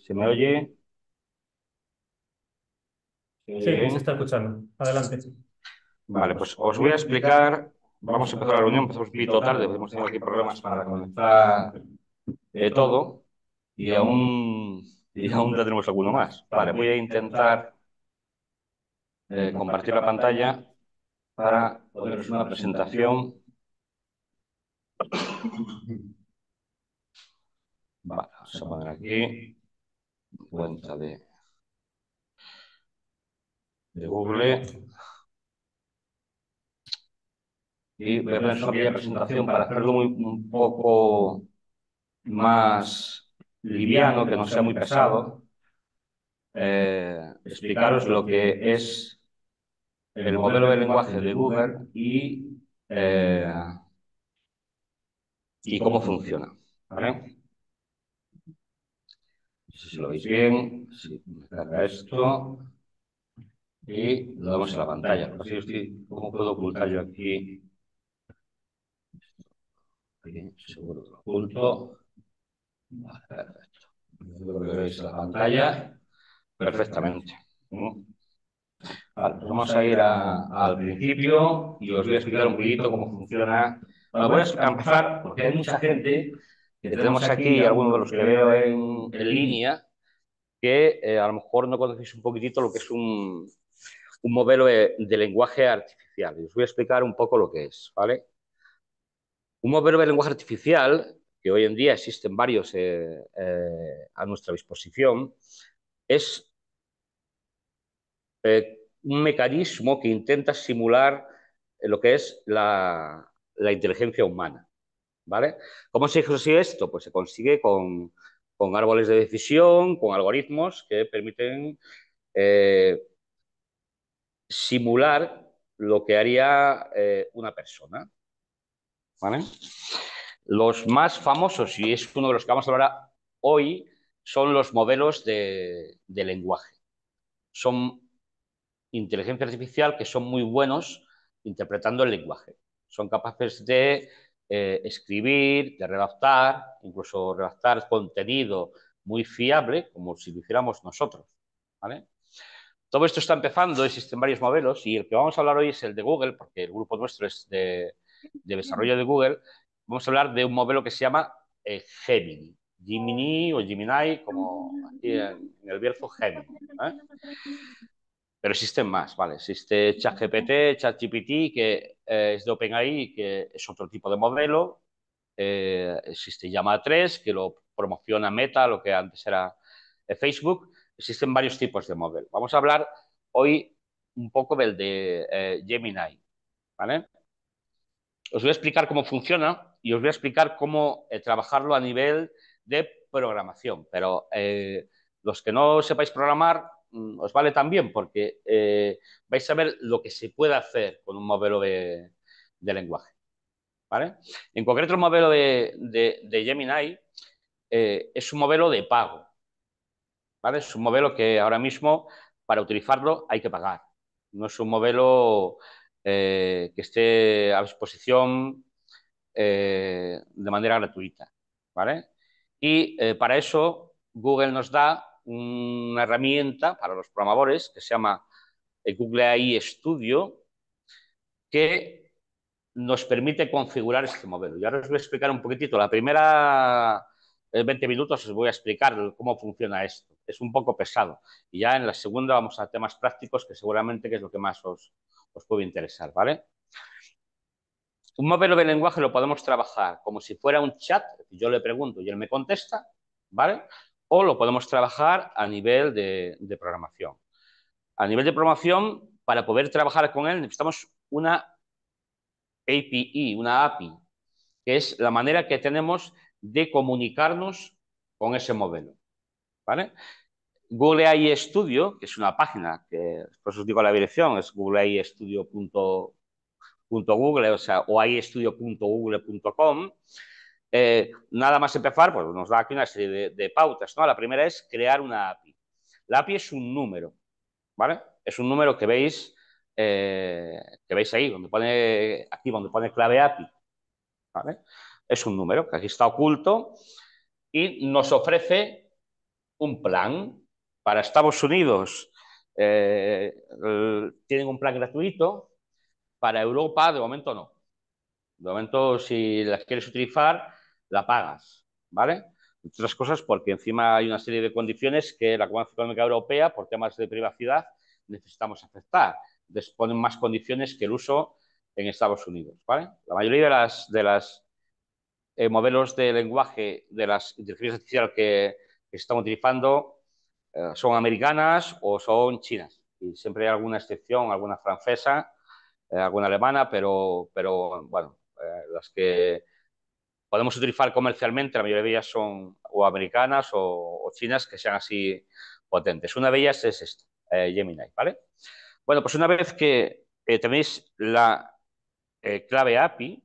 ¿Se me oye? Sí, se está escuchando. Adelante. Vale, pues os voy a explicar. Vamos a empezar la reunión, empezamos un poquito tarde, hemos tenido aquí problemas para comenzar todo y aún, y aún tenemos alguno más. Vale, voy a intentar eh, compartir la pantalla para poneros una presentación. Vale, vamos a poner aquí cuenta de, Google. Y voy hacer una su presentación para hacerlo un poco más liviano, que no sea muy pesado, eh, explicaros lo que es el modelo de lenguaje de Google y, eh, y cómo funciona. ¿vale? si lo veis bien, si carga esto y lo vemos en la pantalla. ¿Cómo puedo ocultar yo aquí? Bien, seguro que lo oculto. perfecto. Lo veis en la pantalla perfectamente. Pues vamos a ir al principio y os voy a explicar un poquito cómo funciona. Bueno, voy a empezar porque hay mucha gente tenemos aquí, algunos de los que veo en, línea, que eh, a lo mejor no conocéis un poquitito lo que es un, modelo de, lenguaje artificial. Y os voy a explicar un poco lo que es, ¿vale? Un modelo de lenguaje artificial, que hoy en día existen varios eh, eh, a nuestra disposición, es un mecanismo que intenta simular lo que es la inteligencia humana. ¿vale? ¿Cómo se consigue esto? Pues se consigue con, árboles de decisión, con algoritmos que permiten eh, simular lo que haría eh, una persona. Los más famosos, y es uno de los que vamos a hablar hoy, son los modelos de, de lenguaje. Son inteligencia artificial que son muy buenos interpretando el lenguaje. Son capaces de eh, escribir, de redactar, incluso redactar contenido muy fiable, como si lo hiciéramos nosotros. Todo esto está empezando, existen varios modelos y el que vamos a hablar hoy es el de Google, porque el grupo nuestro es de, desarrollo de Google. Vamos a hablar de un modelo que se llama eh, Gemini. Gemini o Gemini, como aquí en, el Bierzo Gemini. ¿eh? Pero existen más, ¿vale? Existe ChatGPT, ChatGPT, que eh, es de OpenAI, que es otro tipo de modelo. Eh, existe Llama 3, que lo promociona Meta, lo que antes era eh, Facebook. Existen varios tipos de modelos. Vamos a hablar hoy un poco del de Gemini, ¿vale? Os voy a explicar cómo funciona y os voy a explicar cómo trabajarlo a nivel de programación. Pero los que no sepáis programar, Mm, os vale también porque eh, vais a ver lo que se puede hacer con un modelo de, lenguaje. ¿vale? En concreto, el modelo de, Gemini eh, es un modelo de pago. Es un modelo que ahora mismo, para utilizarlo, hay que pagar. No es un modelo eh, que esté a disposición de manera gratuita. ¿vale? Y para eso, Google nos da una herramienta para los programadores que se llama Google AI Studio, que nos permite configurar este modelo. Y ahora os voy a explicar un poquitito. La primera 20 eh, minutos os voy a explicar cómo funciona esto. Es un poco pesado. Y ya en la segunda vamos a temas prácticos, que seguramente que es lo que más os, os puede interesar, ¿vale? Un modelo de lenguaje lo podemos trabajar como si fuera un chat, yo le pregunto y él me contesta, ¿vale? o lo podemos trabajar a nivel de, programación. A nivel de programación, para poder trabajar con él necesitamos una API, una API, que es la manera que tenemos de comunicarnos con ese modelo. ¿vale? Google AI Studio, que es una página que después os digo la dirección, es Google, o sea, o eh, nada más empezar, pues nos da aquí una serie de, pautas. ¿no? La primera es crear una API. La API es un número, ¿vale? Es un número que veis, eh, que veis ahí, donde pone, aquí donde pone clave API. Es un número que aquí está oculto y nos ofrece un plan para Estados Unidos. Eh, tienen un plan gratuito, para Europa de momento no. De momento, si las quieres utilizar, la pagas, ¿vale? otras cosas porque encima hay una serie de condiciones que la Comunidad Económica Europea, por temas de privacidad, necesitamos aceptar. ponen más condiciones que el uso en Estados Unidos, ¿vale? La mayoría de las, de las eh, modelos de lenguaje de las inteligencias artificiales que, que están utilizando eh, son americanas o son chinas. Y siempre hay alguna excepción, alguna francesa, eh, alguna alemana, pero, pero bueno, las que podemos utilizar comercialmente, la mayoría de ellas son o americanas o, chinas que sean así potentes. Una de ellas es esta, eh, Gemini, ¿vale? Bueno, pues una vez que eh, tenéis la eh, clave API,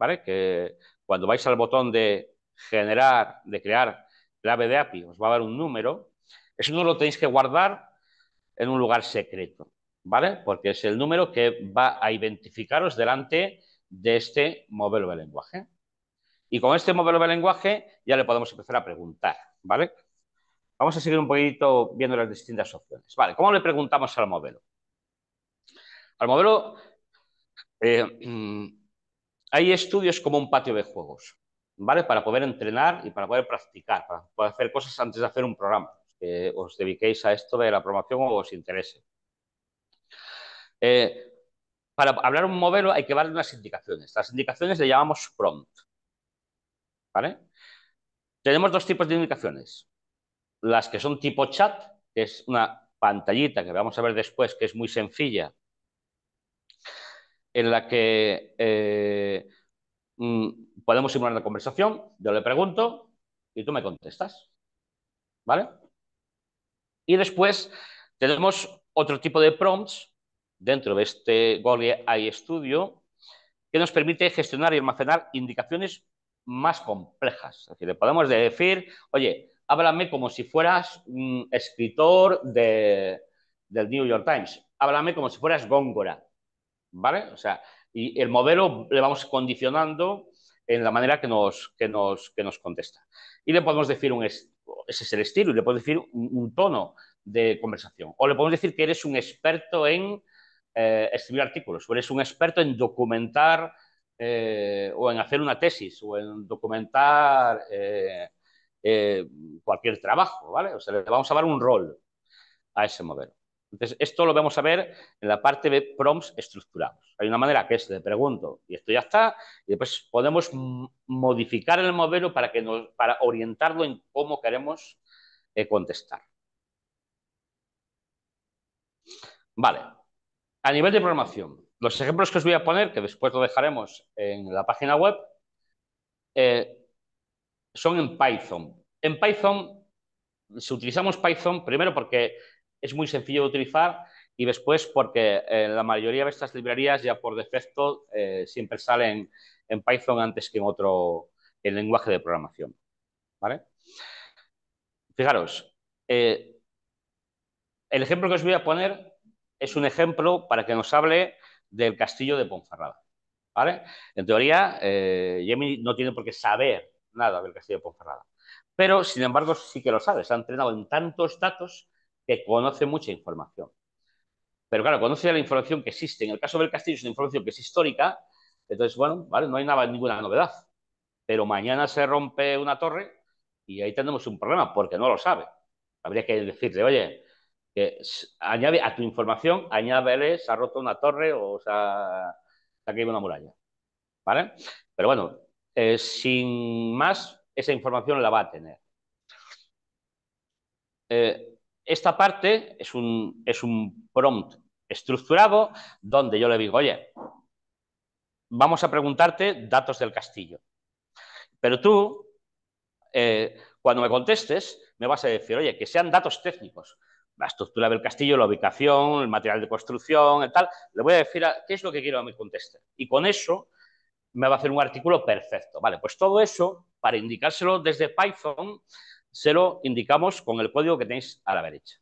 ¿vale? Que cuando vais al botón de generar, de crear clave de API, os va a dar un número. Eso no lo tenéis que guardar en un lugar secreto, ¿vale? Porque es el número que va a identificaros delante de este modelo de lenguaje. Y con este modelo de lenguaje ya le podemos empezar a preguntar, ¿vale? Vamos a seguir un poquito viendo las distintas opciones. Vale, ¿cómo le preguntamos al modelo? Al modelo eh, mm, hay estudios como un patio de juegos, ¿vale? Para poder entrenar y para poder practicar, para poder hacer cosas antes de hacer un programa. Que os dediquéis a esto de la promoción o os interese. Eh, para hablar un modelo hay que darle unas indicaciones. Las indicaciones le llamamos prompt. ¿Vale? Tenemos dos tipos de indicaciones. Las que son tipo chat, que es una pantallita que vamos a ver después, que es muy sencilla, en la que eh, mm, podemos simular la conversación, yo le pregunto y tú me contestas. ¿Vale? Y después tenemos otro tipo de prompts dentro de este Google AI Studio que nos permite gestionar y almacenar indicaciones más complejas. Es decir, podemos decir, oye, háblame como si fueras un escritor de, del New York Times, háblame como si fueras Góngora, ¿vale? O sea, y el modelo le vamos condicionando en la manera que nos, que nos, que nos contesta. Y le podemos decir un, ese es el estilo, y le podemos decir un, tono de conversación. O le podemos decir que eres un experto en eh, escribir artículos, o eres un experto en documentar eh, o en hacer una tesis o en documentar eh, eh, cualquier trabajo, ¿vale? O sea, le vamos a dar un rol a ese modelo. Entonces, esto lo vamos a ver en la parte de prompts estructurados. Hay una manera que es le pregunto y esto ya está, y después podemos modificar el modelo para orientarlo en cómo queremos contestar. Vale. A nivel de programación, los ejemplos que os voy a poner, que después lo dejaremos en la página web, eh, son en Python. En Python, si utilizamos Python, primero porque es muy sencillo de utilizar y después porque eh, la mayoría de estas librerías ya por defecto eh, siempre salen en Python antes que en otro lenguaje de programación. Fijaros, el ejemplo que os voy a poner es un ejemplo para que nos hable del castillo de Ponferrada. ¿vale? En teoría, eh, no tiene por qué saber nada del castillo de Ponferrada. Pero, sin embargo, sí que lo sabe. Se ha entrenado en tantos datos que conoce mucha información. Pero claro, conoce la información que existe. En el caso del castillo es una información que es histórica. Entonces, bueno, ¿vale? no hay nada, ninguna novedad. Pero mañana se rompe una torre y ahí tenemos un problema porque no lo sabe. Habría que decirle, oye, añade a tu información, añádele, se ha roto una torre o se ha, caído una muralla. ¿Vale? Pero bueno, eh, sin más, esa información la va a tener. Eh, esta parte es un, es un prompt estructurado donde yo le digo, oye, vamos a preguntarte datos del castillo. Pero tú, eh, cuando me contestes, me vas a decir, oye, que sean datos técnicos, la estructura del castillo, la ubicación, el material de construcción, el tal. Le voy a decir qué es lo que quiero que me conteste. Y con eso me va a hacer un artículo perfecto. Vale, pues todo eso, para indicárselo desde Python, se lo indicamos con el código que tenéis a la derecha.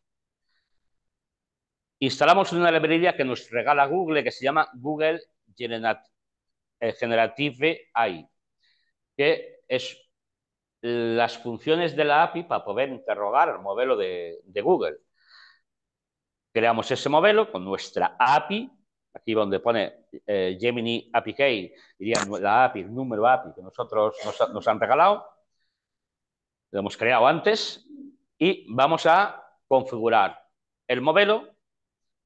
Instalamos una librería que nos regala Google, que se llama Google eh, Generative AI, que es las funciones de la API para poder interrogar el modelo de Google creamos ese modelo con nuestra API, aquí donde pone eh, Gemini API Key, diría la API, el número API que nosotros nos, han regalado, lo hemos creado antes y vamos a configurar el modelo,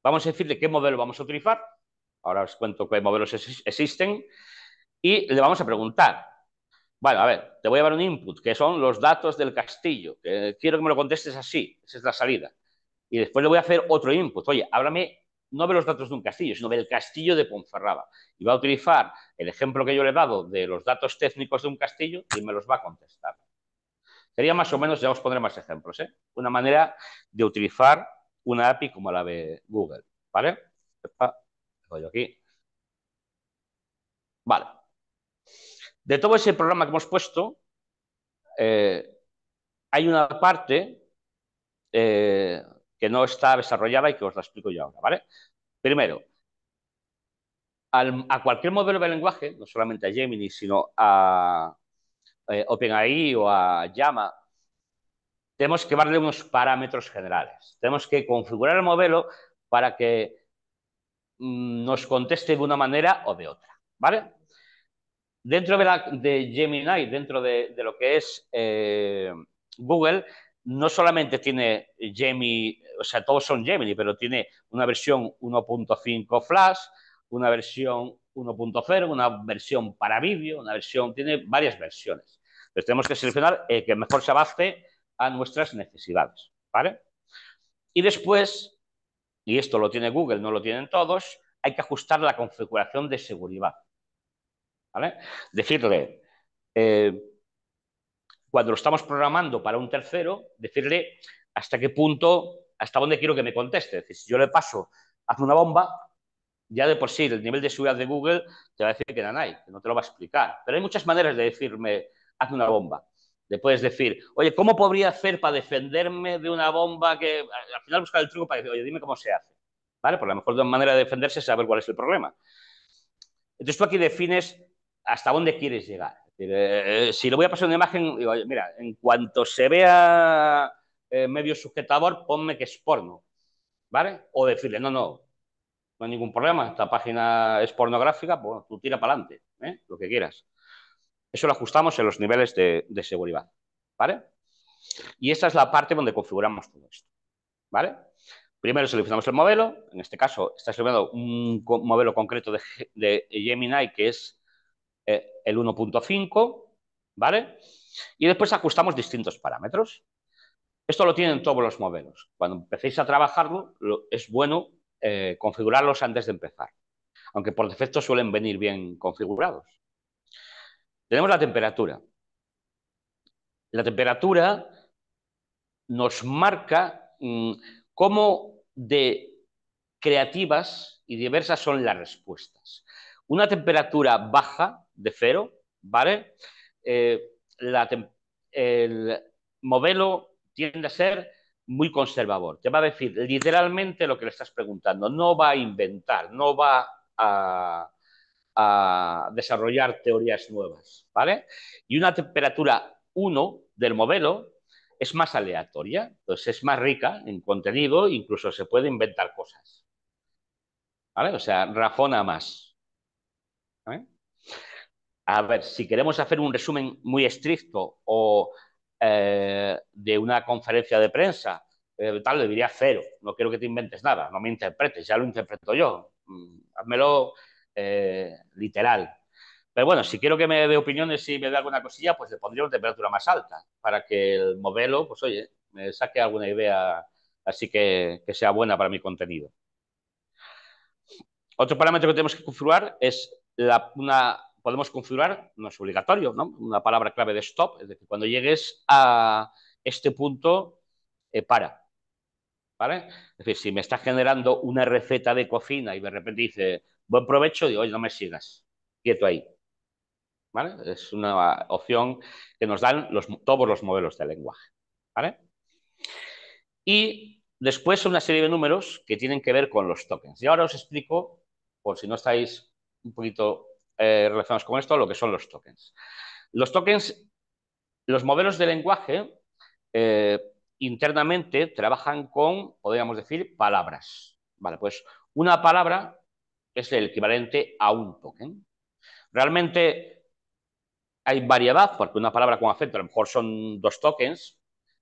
vamos a decirle qué modelo vamos a utilizar, ahora os cuento qué modelos existen, y le vamos a preguntar, bueno, a ver, te voy a dar un input, que son los datos del castillo, quiero que me lo contestes así, esa es la salida y después le voy a hacer otro input. Oye, háblame no ve los datos de un castillo, sino del castillo de Ponferrada. Y va a utilizar el ejemplo que yo le he dado de los datos técnicos de un castillo y me los va a contestar. Sería más o menos, ya os pondré más ejemplos, ¿eh? una manera de utilizar una API como la de Google. ¿Vale? Voy aquí. Vale. De todo ese programa que hemos puesto, eh, hay una parte eh, que no está desarrollada y que os la explico yo ahora, ¿vale? Primero, a cualquier modelo de lenguaje, no solamente a Gemini, sino a eh, OpenAI o a Llama, tenemos que darle unos parámetros generales. Tenemos que configurar el modelo para que mm, nos conteste de una manera o de otra, ¿vale? Dentro de, la, de Gemini, dentro de, lo que es eh, Google, no solamente tiene Gemini, o sea, todos son Gemini, pero tiene una versión 1.5 Flash, una versión 1.0, una versión para vídeo, una versión, tiene varias versiones. Entonces tenemos que seleccionar el que mejor se abaste a nuestras necesidades, ¿vale? Y después, y esto lo tiene Google, no lo tienen todos, hay que ajustar la configuración de seguridad, ¿vale? Decirle, eh, cuando lo estamos programando para un tercero, decirle hasta qué punto, hasta dónde quiero que me conteste. Es decir, si yo le paso, hazme una bomba, ya de por sí el nivel de seguridad de Google te va a decir que no hay, que no te lo va a explicar. Pero hay muchas maneras de decirme, hazme una bomba. Le puedes decir, oye, ¿cómo podría hacer para defenderme de una bomba que al final buscar el truco para decir, oye, dime cómo se hace? ¿Vale? Por la mejor manera de defenderse es saber cuál es el problema. Entonces tú aquí defines hasta dónde quieres llegar. Eh, eh, si le voy a pasar una imagen, digo, mira, en cuanto se vea eh, medio sujetador, ponme que es porno, ¿vale? O decirle, no, no, no hay ningún problema, esta página es pornográfica, pues tú tira para adelante, lo que quieras. Eso lo ajustamos en los niveles de, seguridad, ¿vale? Y esa es la parte donde configuramos todo esto, ¿vale? Primero seleccionamos el modelo, en este caso está seleccionando un modelo concreto de Gemini que es eh, el 1.5, ¿vale? Y después ajustamos distintos parámetros. Esto lo tienen todos los modelos. Cuando empecéis a trabajarlo, es bueno eh, configurarlos antes de empezar, aunque por defecto suelen venir bien configurados. Tenemos la temperatura. La temperatura nos marca mm, cómo de creativas y diversas son las respuestas. Una temperatura baja de cero, ¿vale? Eh, el modelo tiende a ser muy conservador. Te va a decir literalmente lo que le estás preguntando. No va a inventar, no va a, desarrollar teorías nuevas, ¿vale? Y una temperatura 1 del modelo es más aleatoria, entonces pues es más rica en contenido, incluso se puede inventar cosas. ¿Vale? O sea, razona más. ¿Vale? a ver, si queremos hacer un resumen muy estricto o eh, de una conferencia de prensa, eh, tal, le diría cero. No quiero que te inventes nada, no me interpretes, ya lo interpreto yo. Mm, Hazmelo eh, literal. Pero bueno, si quiero que me dé opiniones y me dé alguna cosilla, pues le pondría una temperatura más alta para que el modelo, pues oye, me saque alguna idea así que, sea buena para mi contenido. Otro parámetro que tenemos que configurar es la, una podemos configurar, no es obligatorio, ¿no? una palabra clave de stop, es decir, cuando llegues a este punto, eh, para. ¿Vale? Es decir, si me estás generando una receta de cocina y de repente dice, buen provecho, digo, oye, no me sigas, quieto ahí. ¿Vale? Es una opción que nos dan todos los modelos de lenguaje. Y después una serie de números que tienen que ver con los tokens. Y ahora os explico, por si no estáis un poquito eh, relacionados con esto, lo que son los tokens. Los tokens, los modelos de lenguaje eh, internamente trabajan con, podríamos decir, palabras. Vale, pues una palabra es el equivalente a un token. Realmente hay variedad, porque una palabra con acento a lo mejor son dos tokens,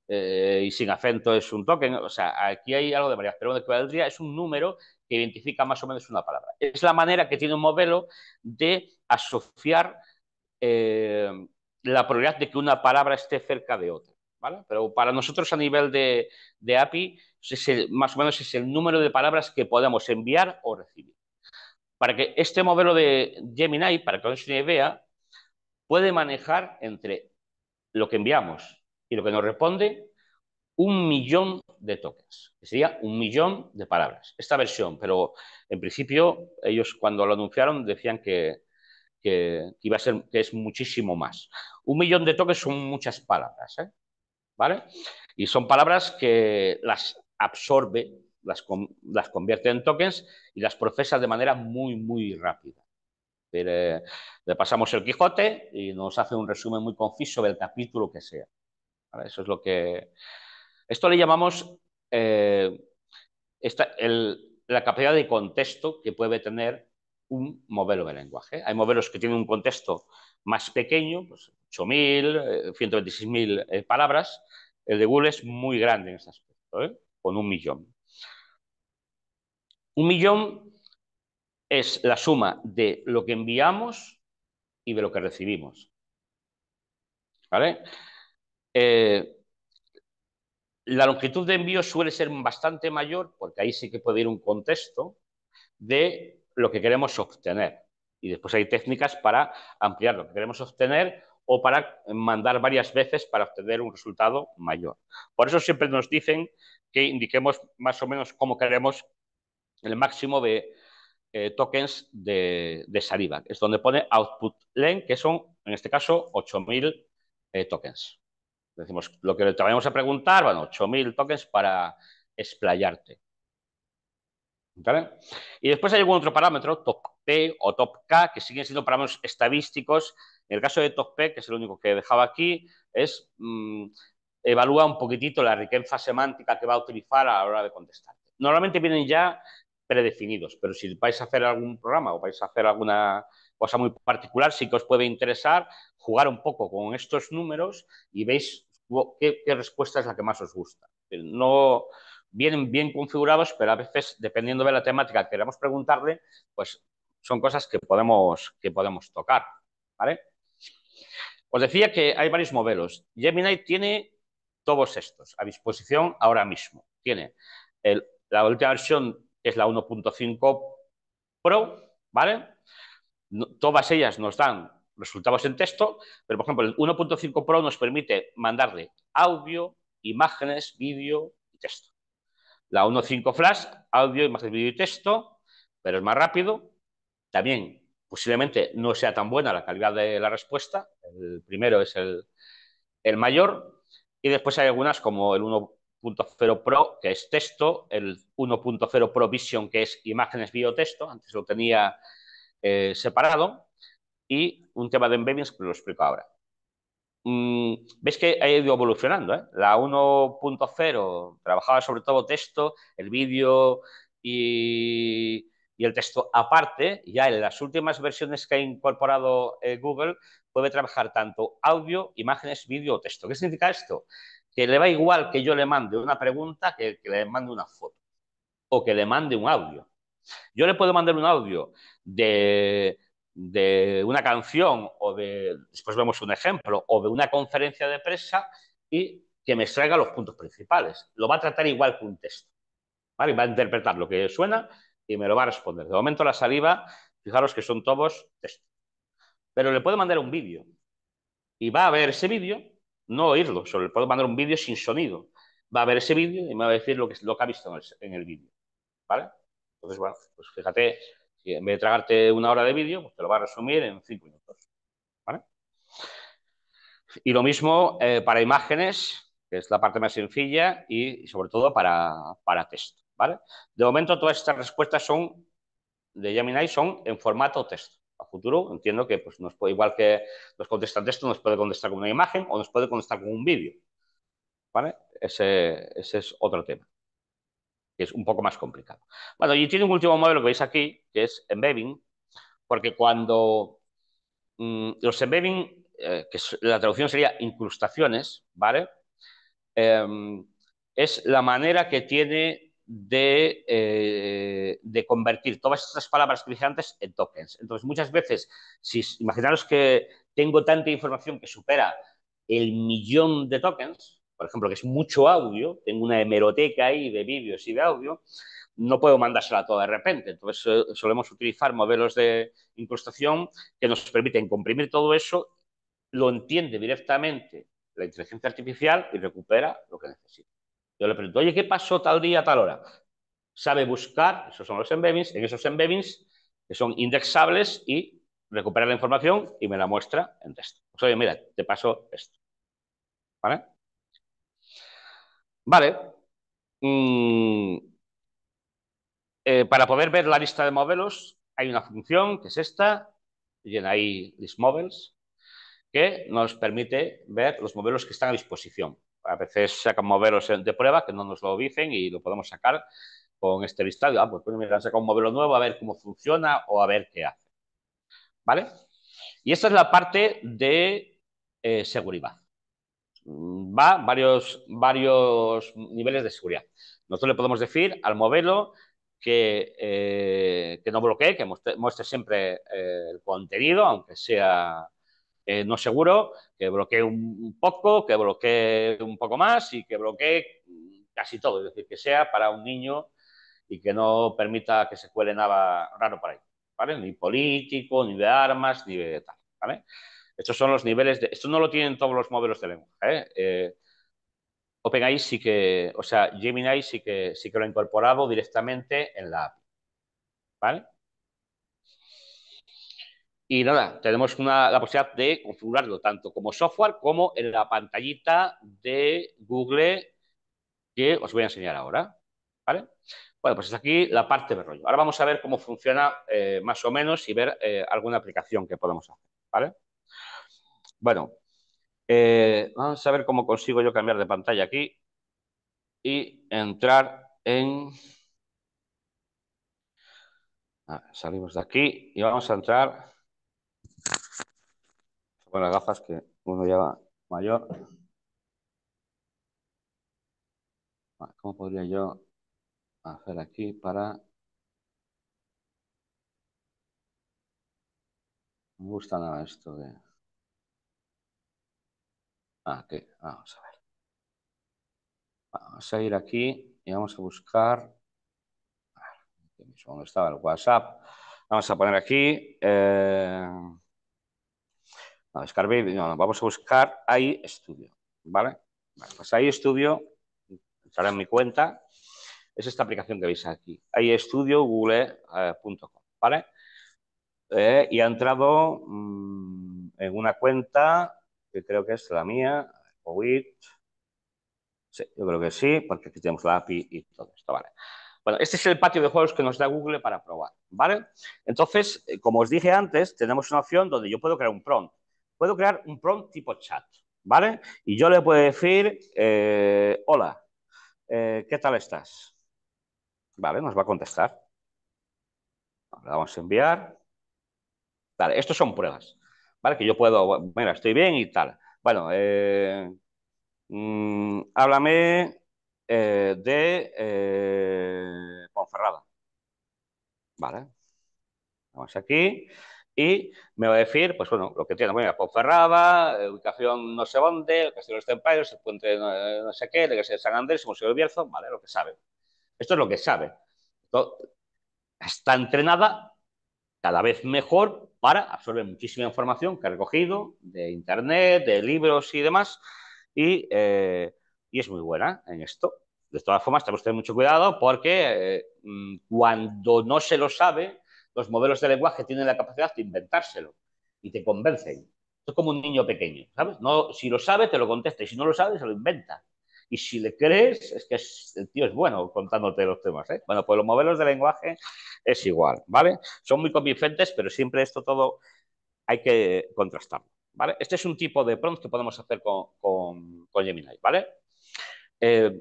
eh, y sin acento es un token. O sea, aquí hay algo de variedad, pero lo que es un número que identifica más o menos una palabra. Es la manera que tiene un modelo de asociar eh, la probabilidad de que una palabra esté cerca de otra. Pero para nosotros a nivel de, API, más o menos es el número de palabras que podemos enviar o recibir. Para que este modelo de Gemini, para que os una idea, puede manejar entre lo que enviamos y lo que nos responde un millón de tokens, sería un millón de palabras. Esta versión, pero en principio ellos cuando lo anunciaron decían que, iba a ser, que es muchísimo más. Un millón de tokens son muchas palabras, ¿eh? ¿vale? Y son palabras que las absorbe, las, las convierte en tokens y las procesa de manera muy, muy rápida. Pero, le pasamos el Quijote y nos hace un resumen muy conciso del capítulo que sea. Eso es lo que, esto le llamamos eh, la capacidad de contexto que puede tener un modelo de lenguaje. Hay modelos que tienen un contexto más pequeño, pues 8.000, 126.000 eh, eh, palabras. El de Google es muy grande en este aspecto, con un millón. Un millón es la suma de lo que enviamos y de lo que recibimos. ¿Vale? La longitud de envío suele ser bastante mayor, porque ahí sí que puede ir un contexto de lo que queremos obtener. Y después hay técnicas para ampliar lo que queremos obtener o para mandar varias veces para obtener un resultado mayor. Por eso siempre nos dicen que indiquemos más o menos cómo queremos el máximo de eh, tokens de, de Es donde pone output length, que son, en este caso, 8.000 mil eh, tokens. Decimos, lo que te vamos a preguntar, bueno, 8.000 tokens para explayarte. ¿Vale? Y después hay algún otro parámetro, top P o top K, que siguen siendo parámetros estadísticos. En el caso de top P, que es el único que he dejado aquí, es mm, evalúa un poquitito la riqueza semántica que va a utilizar a la hora de contestar. Normalmente vienen ya predefinidos, pero si vais a hacer algún programa o vais a hacer alguna cosa muy particular, sí que os puede interesar jugar un poco con estos números y veis qué, respuesta es la que más os gusta. Eh, no vienen bien configurados, pero a veces, dependiendo de la temática que queremos preguntarle, pues son cosas que podemos, que podemos tocar. ¿vale? Os decía que hay varios modelos. Gemini tiene todos estos a disposición ahora mismo. Tiene la última versión, es la 1.5 Pro, ¿vale? todas ellas nos dan resultados en texto, pero por ejemplo, el 1.5 Pro nos permite mandarle audio, imágenes, vídeo y texto. La 1.5 Flash, audio, imágenes, vídeo y texto, pero es más rápido. También posiblemente no sea tan buena la calidad de la respuesta. El primero es el, mayor. Y después hay algunas como el 1.0 Pro, que es texto, el 1.0 Pro Vision, que es imágenes, vídeo, texto. Antes lo tenía eh, separado y un tema de embeddings que lo explico ahora. Mm, Ves Veis que ha ido evolucionando. Eh? La 1.0 trabajaba sobre todo texto, el vídeo y, el texto aparte. Ya en las últimas versiones que ha incorporado eh, Google puede trabajar tanto audio, imágenes, vídeo o texto. ¿Qué significa esto? Que le va igual que yo le mande una pregunta que le mande una foto o que le mande un audio. Yo le puedo mandar un audio de de una canción o de, después vemos un ejemplo, o de una conferencia de prensa y que me extraiga los puntos principales. Lo va a tratar igual que un texto. ¿vale? Va a interpretar lo que suena y me lo va a responder. De momento la saliva, fijaros que son todos textos, Pero le puedo mandar un vídeo y va a ver ese vídeo, no oírlo, solo le puedo mandar un vídeo sin sonido. Va a ver ese vídeo y me va a decir lo que, lo que ha visto en el, en el vídeo. ¿Vale? Entonces, bueno, pues fíjate en vez de tragarte una hora de vídeo, pues te lo va a resumir en cinco minutos. ¿vale? Y lo mismo eh, para imágenes, que es la parte más sencilla, y sobre todo para, para texto. ¿vale? De momento, todas estas respuestas son de Gemini son en formato texto. A futuro entiendo que pues, nos puede, igual que nos contesta texto, nos puede contestar con una imagen o nos puede contestar con un vídeo. ¿Vale? ese es otro tema que es un poco más complicado. Bueno, y tiene un último modelo que veis aquí, que es embedding, porque cuando mm, los embedding, eh, que la traducción sería incrustaciones, ¿vale? Em, es la manera que tiene eh, de, convertir todas estas palabras que dije antes en tokens. Entonces, muchas veces, si imaginaros que tengo tanta información que supera el millón de tokens, por ejemplo, que es mucho audio, tengo una hemeroteca ahí de vídeos y de audio, no puedo mandársela toda de repente. Entonces eh, solemos utilizar modelos de incrustación que nos permiten comprimir todo eso, lo entiende directamente la inteligencia artificial y recupera lo que necesita. Yo le pregunto, oye, ¿qué pasó tal día, tal hora? Sabe buscar, esos son los embeddings, en esos embeddings que son indexables y recupera la información y me la muestra en texto. Pues, oye, mira, te paso esto. ¿Vale? Vale. Mm, eh, para poder ver la lista de modelos hay una función que es esta, y ahí list models, que nos permite ver los modelos que están a disposición. A veces sacan modelos de prueba que no nos lo dicen y lo podemos sacar con este listado. Ah, pues, pues mira, han sacar un modelo nuevo a ver cómo funciona o a ver qué hace. ¿Vale? Y esta es la parte de eh, seguridad va varios, varios niveles de seguridad. Nosotros le podemos decir al modelo que, eh, que no bloquee, que muestre, siempre eh, el contenido, aunque sea eh, no seguro, que bloquee un poco, que bloquee un poco más y que bloquee casi todo, es decir, que sea para un niño y que no permita que se cuele nada raro para ahí, Ni político, ni de armas, ni de tal, estos son los niveles de... Esto no lo tienen todos los modelos de lenguaje. ¿eh? ¿eh? OpenAI sí que, o sea, Gemini sí que, sí que lo ha incorporado directamente en la app. ¿Vale? Y nada, tenemos la posibilidad de configurarlo tanto como software como en la pantallita de Google que os voy a enseñar ahora. ¿Vale? Bueno, pues es aquí la parte de rollo. Ahora vamos a ver cómo funciona eh, más o menos y ver eh, alguna aplicación que podemos hacer. ¿Vale? Bueno, eh, vamos a ver cómo consigo yo cambiar de pantalla aquí y entrar en... salimos de aquí y vamos a entrar con las gafas que uno lleva mayor. ¿Cómo podría yo hacer aquí para... No me gusta nada esto de... Ah, vamos a ir aquí y vamos a buscar. ¿Dónde estaba el WhatsApp. Vamos a poner aquí. Eh, vamos a buscar iStudio. ¿Vale? Vale, pues iStudio, entraré en mi cuenta. Es esta aplicación que veis aquí. iStudio google.com. Eh, ¿Vale? Eh, y ha entrado mm, en una cuenta creo que es la mía, o Sí, yo creo que sí, porque aquí tenemos la API y todo esto, ¿vale? Bueno, este es el patio de juegos que nos da Google para probar, ¿vale? Entonces, eh, como os dije antes, tenemos una opción donde yo puedo crear un prompt. Puedo crear un prompt tipo chat, ¿vale? Y yo le puedo decir, eh, hola, eh, ¿qué tal estás? Vale, nos va a contestar. Le vamos a enviar. Vale, estos son pruebas. Que yo puedo, mira, estoy bien y tal. Bueno, eh, mm, háblame eh, de eh, Ponferrada. Vale. Vamos aquí. Y me va a decir, pues bueno, lo que tiene. Bueno, Ponferrada, eh, ubicación no sé dónde, el castillo de los Templarios, el puente no, sé qué, el de San Andrés, el Museo de Bierzo, vale, lo que sabe. Esto es lo que sabe. está entrenada cada vez mejor para, absorber muchísima información que ha recogido de internet, de libros y demás, y, eh, es muy buena en esto. De todas formas, tenemos que tener mucho cuidado porque eh, mm, cuando no se lo sabe, los modelos de lenguaje tienen la capacidad de inventárselo y te convencen. es como un niño pequeño, ¿sabes? No, si lo sabe, te lo contesta y si no lo sabe, se lo inventa y si le crees, es que el tío es bueno contándote los temas. ¿eh? Bueno, pues los modelos de lenguaje es igual, ¿vale? Son muy convincentes, pero siempre esto todo hay que contrastarlo, ¿vale? Este es un tipo de prompt que podemos hacer con, Gemini, ¿vale? Eh,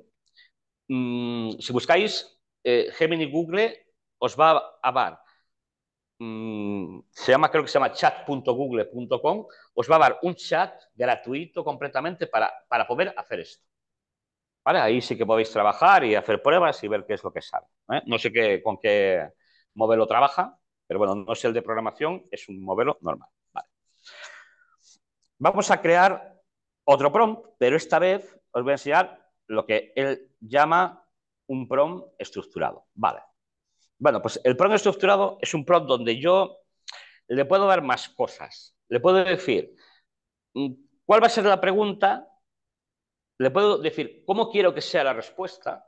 mm, si buscáis eh, Gemini Google, os va a dar mm, se llama, creo que se llama chat.google.com, os va a dar un chat gratuito completamente para poder hacer esto. Ahí sí que podéis trabajar y hacer pruebas y ver qué es lo que sale. ¿eh? No sé qué, con qué modelo trabaja, pero bueno, no es el de programación, es un modelo normal. Vamos a crear otro prompt, pero esta vez os voy a enseñar lo que él llama un prompt estructurado. Vale. Bueno, pues el prompt estructurado es un prompt donde yo le puedo dar más cosas. Le puedo decir mm, cuál va a ser la pregunta le puedo decir cómo quiero que sea la respuesta,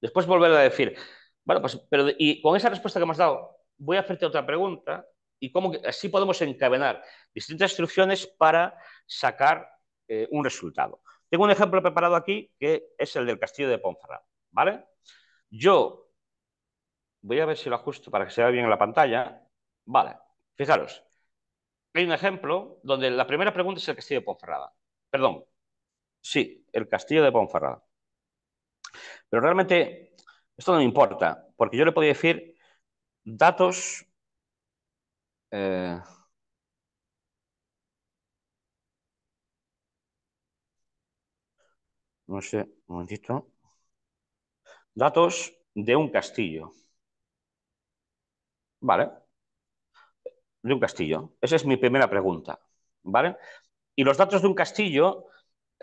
después volver a decir, bueno, pues, pero y con esa respuesta que me has dado, voy a hacerte otra pregunta y cómo así podemos encadenar distintas instrucciones para sacar eh, un resultado. Tengo un ejemplo preparado aquí que es el del castillo de Ponferrada, ¿vale? Yo voy a ver si lo ajusto para que se vea bien en la pantalla. Vale, fijaros. Hay un ejemplo donde la primera pregunta es el castillo de Ponferrada. Perdón, Sí, el castillo de Ponferrada. Pero realmente esto no me importa, porque yo le podía decir datos... Eh, no sé, un momentito. Datos de un castillo. Vale. De un castillo. Esa es mi primera pregunta. ¿Vale? Y los datos de un castillo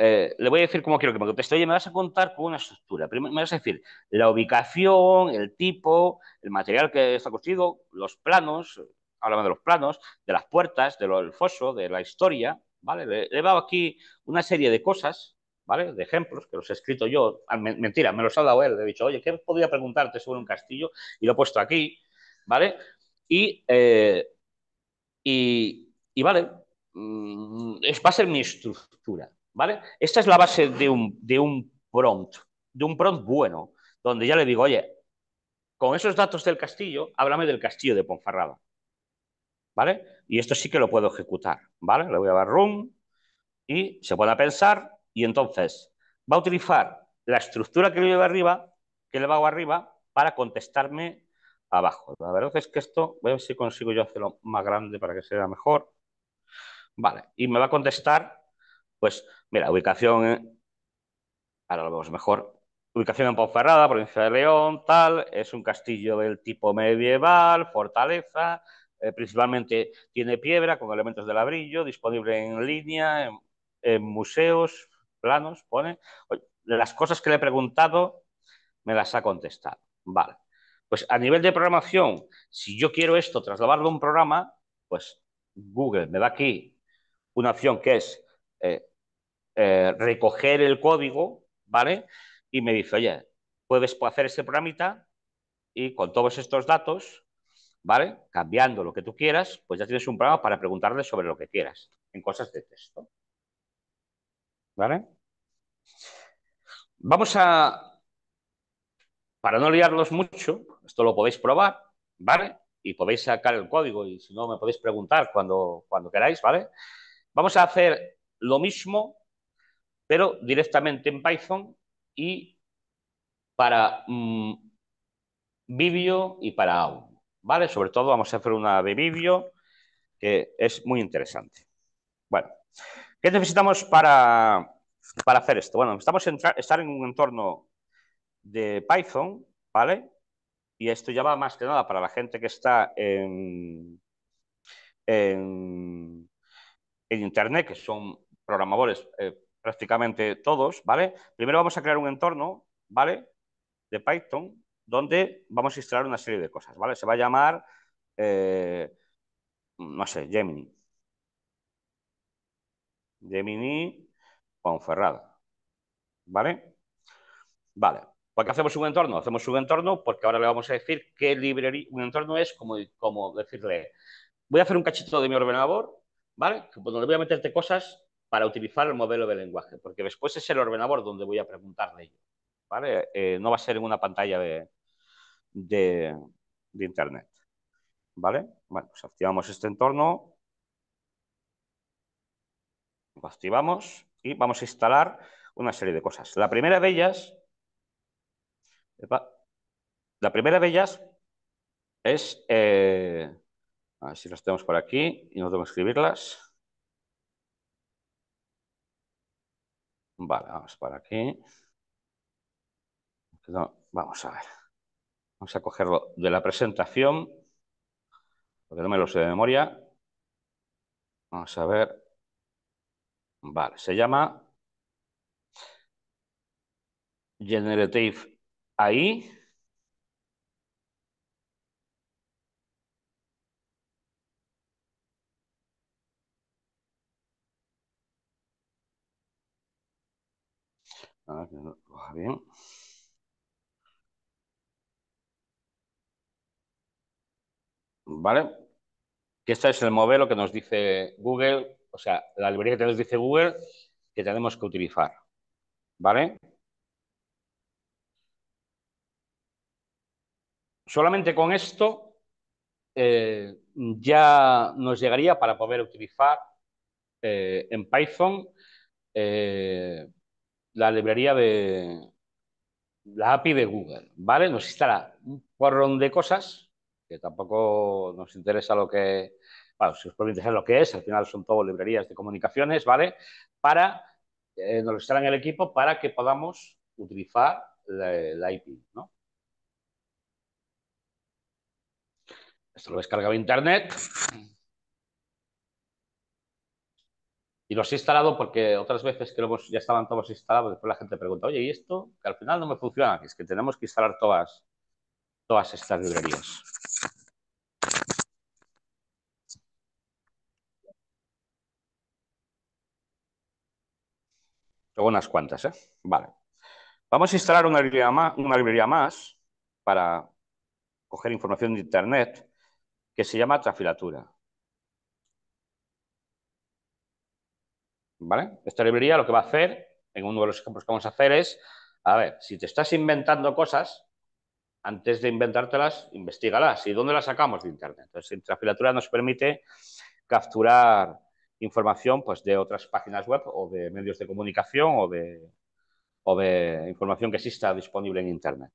eh, le voy a decir cómo quiero que me conteste. Oye, me vas a contar con una estructura. Primero me vas a decir la ubicación, el tipo, el material que está construido, los planos, hablamos de los planos, de las puertas, del foso, de la historia, ¿vale? Le, he dado aquí una serie de cosas, ¿vale? De ejemplos que los he escrito yo. Ah, mentira, me los ha dado él. Le he dicho, oye, ¿qué podría preguntarte sobre un castillo? Y lo he puesto aquí, ¿vale? Y, eh, vale, mm, es, va a ser mi estructura. ¿vale? Esta es la base de un, prompt, de un prompt bueno, donde ya le digo, oye, con esos datos del castillo, háblame del castillo de Ponferrada, ¿vale? Y esto sí que lo puedo ejecutar, ¿vale? Le voy a dar room y se pueda pensar y entonces va a utilizar la estructura que le arriba, que le hago arriba, para contestarme abajo. La verdad es que esto, voy a ver si consigo yo hacerlo más grande para que sea mejor. Vale, y me va a contestar pues mira, ubicación, ahora lo vemos mejor, ubicación en Ponferrada, provincia de León, tal, es un castillo del tipo medieval, fortaleza, eh, principalmente tiene piedra con elementos de ladrillo disponible en línea, en, museos, planos, pone. las cosas que le he preguntado me las ha contestado. Vale. Pues a nivel de programación, si yo quiero esto, trasladarlo a un programa, pues Google me da aquí una opción que es eh, eh, recoger el código, ¿vale? Y me dice, oye, puedes hacer ese programita y con todos estos datos, ¿vale? Cambiando lo que tú quieras, pues ya tienes un programa para preguntarle sobre lo que quieras en cosas de texto. ¿Vale? Vamos a, para no liarlos mucho, esto lo podéis probar, ¿vale? Y podéis sacar el código y si no me podéis preguntar cuando, cuando queráis, ¿vale? Vamos a hacer lo mismo pero directamente en Python y para mmm, y para audio, ¿vale? Sobre todo vamos a hacer una de Vibio, que es muy interesante. Bueno, ¿qué necesitamos para, para hacer esto? Bueno, estamos estar en un entorno de Python, ¿vale? Y esto ya va más que nada para la gente que está en, Internet, que son programadores eh, prácticamente todos, ¿vale? Primero vamos a crear un entorno, ¿vale? De Python, donde vamos a instalar una serie de cosas, ¿vale? Se va a llamar, eh, no sé, Gemini. Gemini Ponferrada, ¿vale? Vale. ¿Por qué hacemos un entorno? Hacemos un entorno porque ahora le vamos a decir qué librería, un entorno es como, como decirle, voy a hacer un cachito de mi ordenador, ¿vale? Donde voy a meterte cosas para utilizar el modelo de lenguaje, porque después es el ordenador donde voy a preguntarle ¿vale? Eh, no va a ser en una pantalla de, Internet. ¿Vale? Pues activamos este entorno. Lo activamos y vamos a instalar una serie de cosas. La primera de ellas, la primera de ellas es, eh, a ver si las tenemos por aquí y no tengo escribirlas. Vale, vamos para aquí. Vamos a ver. Vamos a cogerlo de la presentación, porque no me lo sé de memoria. Vamos a ver. Vale, se llama Generative AI. Pues, ¿Vale? Que este es el modelo que nos dice Google, o sea, la librería que nos dice Google que tenemos que utilizar. ¿Vale? Solamente con esto eh, ya nos llegaría para poder utilizar eh, en Python eh, la librería de la API de Google, ¿vale? Nos instala un porrón de cosas que tampoco nos interesa lo que, bueno, si os puede interesar lo que es, al final son todo librerías de comunicaciones, ¿vale? Para, eh, nos lo en el equipo para que podamos utilizar la, API, ¿no? Esto lo descarga de internet. Y los he instalado porque otras veces que ya estaban todos instalados, después la gente pregunta, oye, ¿y esto? Que al final no me funciona. Es que tenemos que instalar todas, todas estas librerías. Tengo unas cuantas, ¿eh? Vale. Vamos a instalar una una librería más para coger información de Internet que se llama Trafilatura. Esta librería lo que va a hacer, en uno de los ejemplos que vamos a hacer es, a ver, si te estás inventando cosas, antes de inventártelas, investigalas. ¿Y dónde las sacamos de Internet? Entonces, filatura nos permite capturar información pues, de otras páginas web o de medios de comunicación o de, o de información que exista disponible en Internet.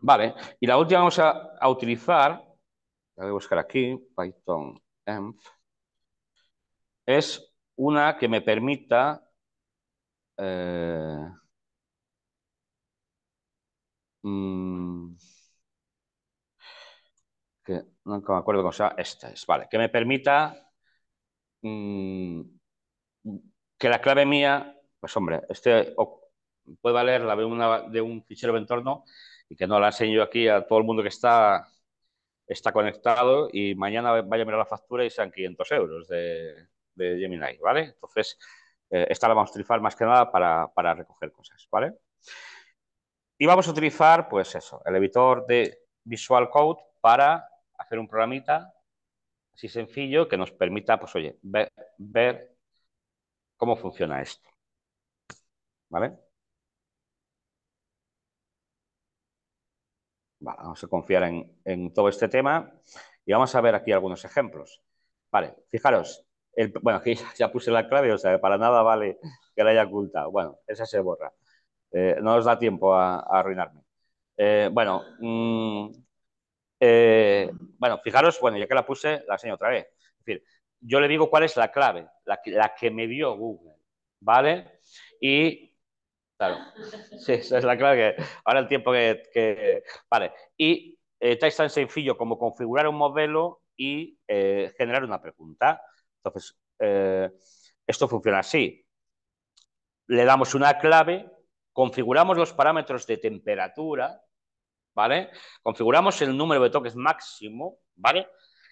Vale, y la última vamos a, utilizar, la voy a buscar aquí, Python env, es una que me permita eh, mm, que no me acuerdo cómo se esta es, vale, que me permita mm, que la clave mía, pues hombre, este puede valer la de un fichero de entorno, y que no la enseño aquí a todo el mundo que está, está conectado y mañana vaya a mirar la factura y sean 500 euros de, de Gemini, ¿vale? Entonces, eh, esta la vamos a utilizar más que nada para, recoger cosas, ¿vale? Y vamos a utilizar, pues eso, el editor de Visual Code para hacer un programita así sencillo que nos permita, pues oye, ver, ver cómo funciona esto, ¿vale? vamos a confiar en, todo este tema y vamos a ver aquí algunos ejemplos. Vale, fijaros, el, bueno, aquí ya puse la clave, o sea, para nada vale que la haya ocultado. Bueno, esa se borra. Eh, no nos da tiempo a, arruinarme. Eh, bueno, mm, eh, bueno, fijaros, bueno, ya que la puse, la enseño otra vez. Es decir, yo le digo cuál es la clave, la, la que me dio Google, ¿vale? Y Claro. Sí, esa es la clave. Que ahora el tiempo que. Vale. Y eh, estáis tan sencillo como configurar un modelo y eh, generar una pregunta. Entonces, eh, esto funciona así. Le damos una clave, configuramos los parámetros de temperatura, ¿vale? Configuramos el número de toques máximo, ¿vale?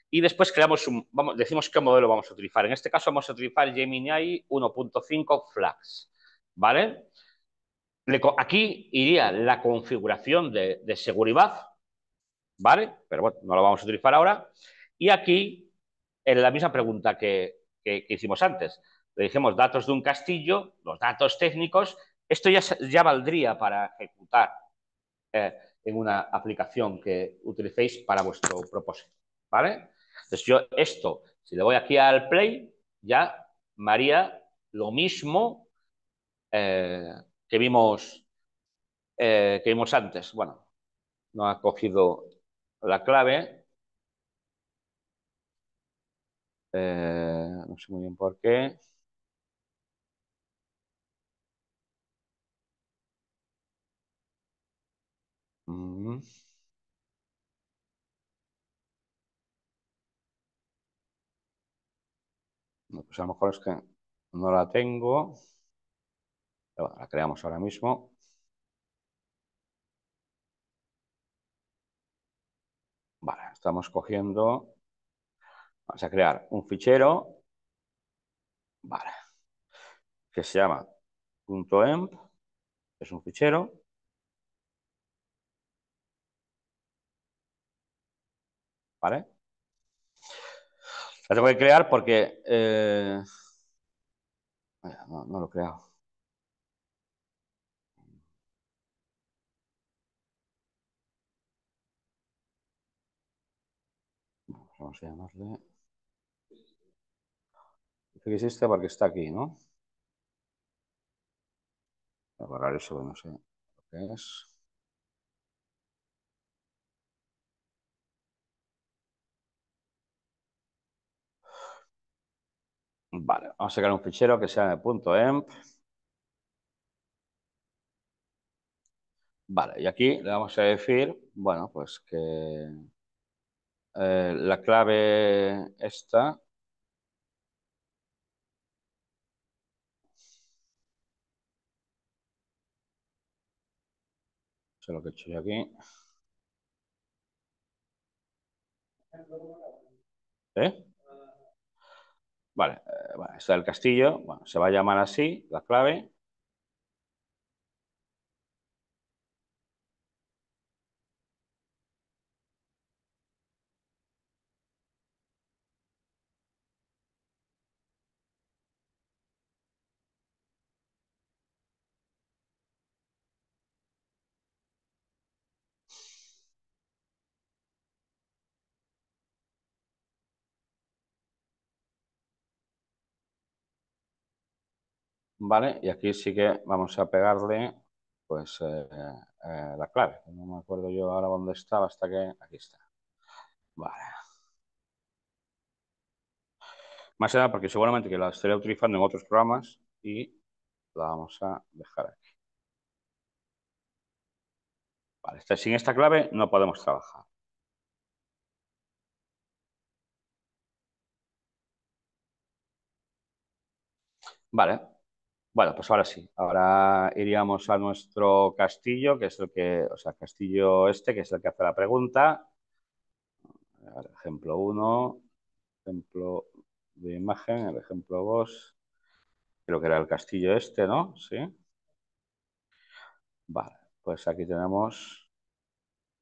Y después creamos un, decimos qué modelo vamos a utilizar. En este caso vamos a utilizar Gemini 1.5 Flags, ¿vale? aquí iría la configuración de, seguridad, ¿vale? Pero bueno, no lo vamos a utilizar ahora. Y aquí, en la misma pregunta que, hicimos antes, le dijimos datos de un castillo, los datos técnicos, esto ya, ya valdría para ejecutar eh, en una aplicación que utilicéis para vuestro propósito, ¿vale? Entonces yo esto, si le voy aquí al play, ya María lo mismo eh, que vimos, eh, que vimos antes. Bueno, no ha cogido la clave. Eh, no sé muy bien por qué. Mm. Pues a lo mejor es que no la tengo la creamos ahora mismo. Vale, estamos cogiendo... Vamos a crear un fichero. Vale. Que se llama .emp. Es un fichero. Vale. La tengo que crear porque... Eh, no lo he creado. vamos a llamarle. Dice que es este porque está aquí, ¿no? Voy a borrar eso, no sé lo que es. Vale, vamos a sacar un fichero que sea de punto .emp. Vale, y aquí le vamos a decir, bueno, pues que eh, la clave esta. lo que he hecho yo aquí. ¿Eh? Vale, bueno, está el castillo. Bueno, se va a llamar así, la clave. ¿vale? Y aquí sí que vamos a pegarle, pues, eh, eh, la clave. No me acuerdo yo ahora dónde estaba hasta que... Aquí está. Vale. Más allá porque seguramente que la estaré utilizando en otros programas y la vamos a dejar aquí. Vale, este, sin esta clave no podemos trabajar. Vale, bueno, pues ahora sí, ahora iríamos a nuestro castillo, que es el que, o sea, castillo este, que es el que hace la pregunta. ejemplo 1, ejemplo de imagen, el ejemplo 2, creo que era el castillo este, ¿no? Sí. Vale, pues aquí tenemos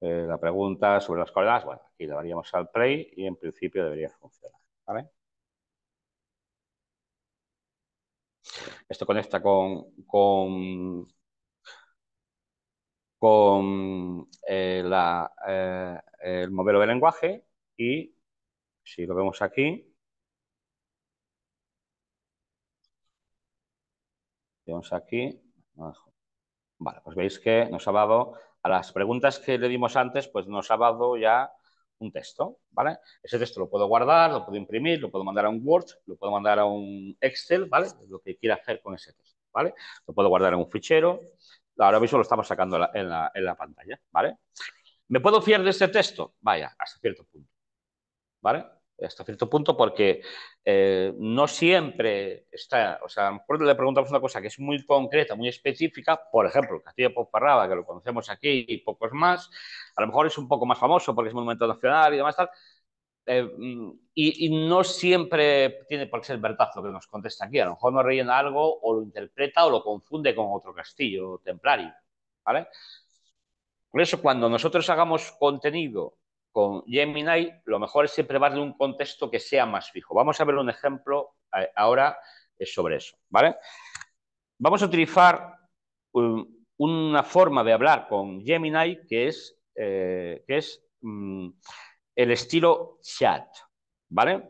eh, la pregunta sobre las coordenadas. Bueno, aquí le daríamos al play y en principio debería funcionar, ¿vale? Esto conecta con, con, con eh, eh, el modelo de lenguaje y si lo vemos aquí, vemos aquí, vale, pues veis que nos ha dado, a las preguntas que le dimos antes, pues nos ha dado ya un texto, ¿vale? Ese texto lo puedo guardar, lo puedo imprimir, lo puedo mandar a un Word, lo puedo mandar a un Excel, ¿vale? Lo que quiera hacer con ese texto, ¿vale? Lo puedo guardar en un fichero. Ahora mismo lo estamos sacando en la, pantalla, ¿vale? ¿Me puedo fiar de este texto? Vaya, hasta cierto punto, ¿vale? hasta cierto punto porque eh, no siempre está, o sea, le preguntamos una cosa que es muy concreta, muy específica, por ejemplo, el Castillo de Poparraba, que lo conocemos aquí y pocos más, a lo mejor es un poco más famoso porque es monumento nacional y demás tal, eh, mm, y, no siempre tiene por qué ser verdad lo que nos contesta aquí, a lo mejor nos rellena algo o lo interpreta o lo confunde con otro castillo templario, ¿vale? Por eso cuando nosotros hagamos contenido con Gemini, lo mejor es siempre darle un contexto que sea más fijo. Vamos a ver un ejemplo eh, ahora eh, sobre eso, ¿vale? Vamos a utilizar um, una forma de hablar con Gemini que es, eh, que es mm, el estilo chat, ¿vale?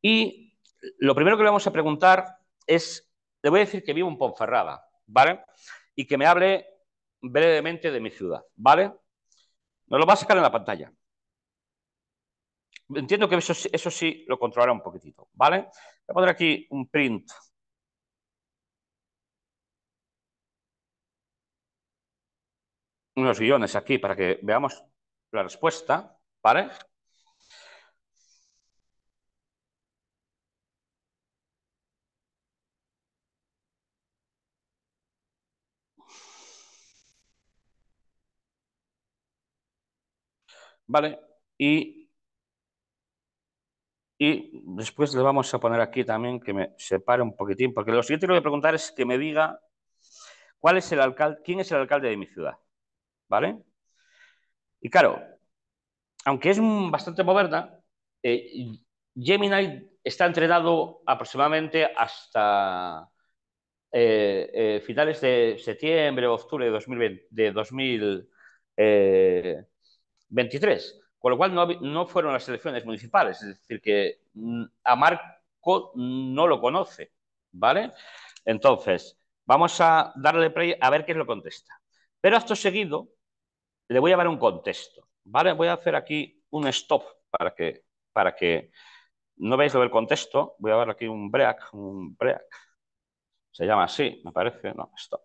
Y lo primero que le vamos a preguntar es, le voy a decir que vivo en Ponferrada, ¿vale? Y que me hable brevemente de mi ciudad, ¿vale? Nos lo va a sacar en la pantalla. Entiendo que eso, eso sí lo controlará un poquitito, ¿vale? Voy a poner aquí un print unos guiones aquí para que veamos la respuesta, ¿vale? ¿Vale? Y y después le vamos a poner aquí también que me separe un poquitín, porque lo siguiente que le voy a preguntar es que me diga cuál es el alcalde, quién es el alcalde de mi ciudad. ¿Vale? Y claro, aunque es bastante moderna, eh, Gemini está entrenado aproximadamente hasta eh, eh, finales de septiembre o octubre de, 2020, de 2023. Con lo cual no, fueron las elecciones municipales, es decir, que mm, a Marco no lo conoce, ¿vale? Entonces, vamos a darle play a ver qué es lo contesta. Pero acto seguido, le voy a dar un contexto, ¿vale? Voy a hacer aquí un stop para que, para que no veáis lo del contexto. Voy a dar aquí un break, un break. Se llama así, me parece. No, stop.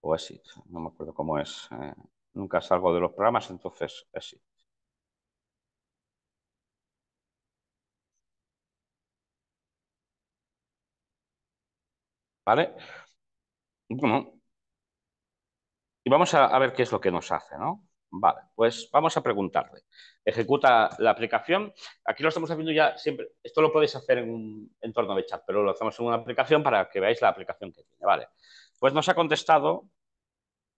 O así, no me acuerdo cómo es. Eh, nunca salgo de los programas, entonces así. ¿Vale? Bueno, y vamos a, a ver qué es lo que nos hace, ¿no? Vale, pues vamos a preguntarle. Ejecuta la aplicación. Aquí lo estamos haciendo ya siempre. Esto lo podéis hacer en un entorno de chat, pero lo hacemos en una aplicación para que veáis la aplicación que tiene. Vale. Pues nos ha contestado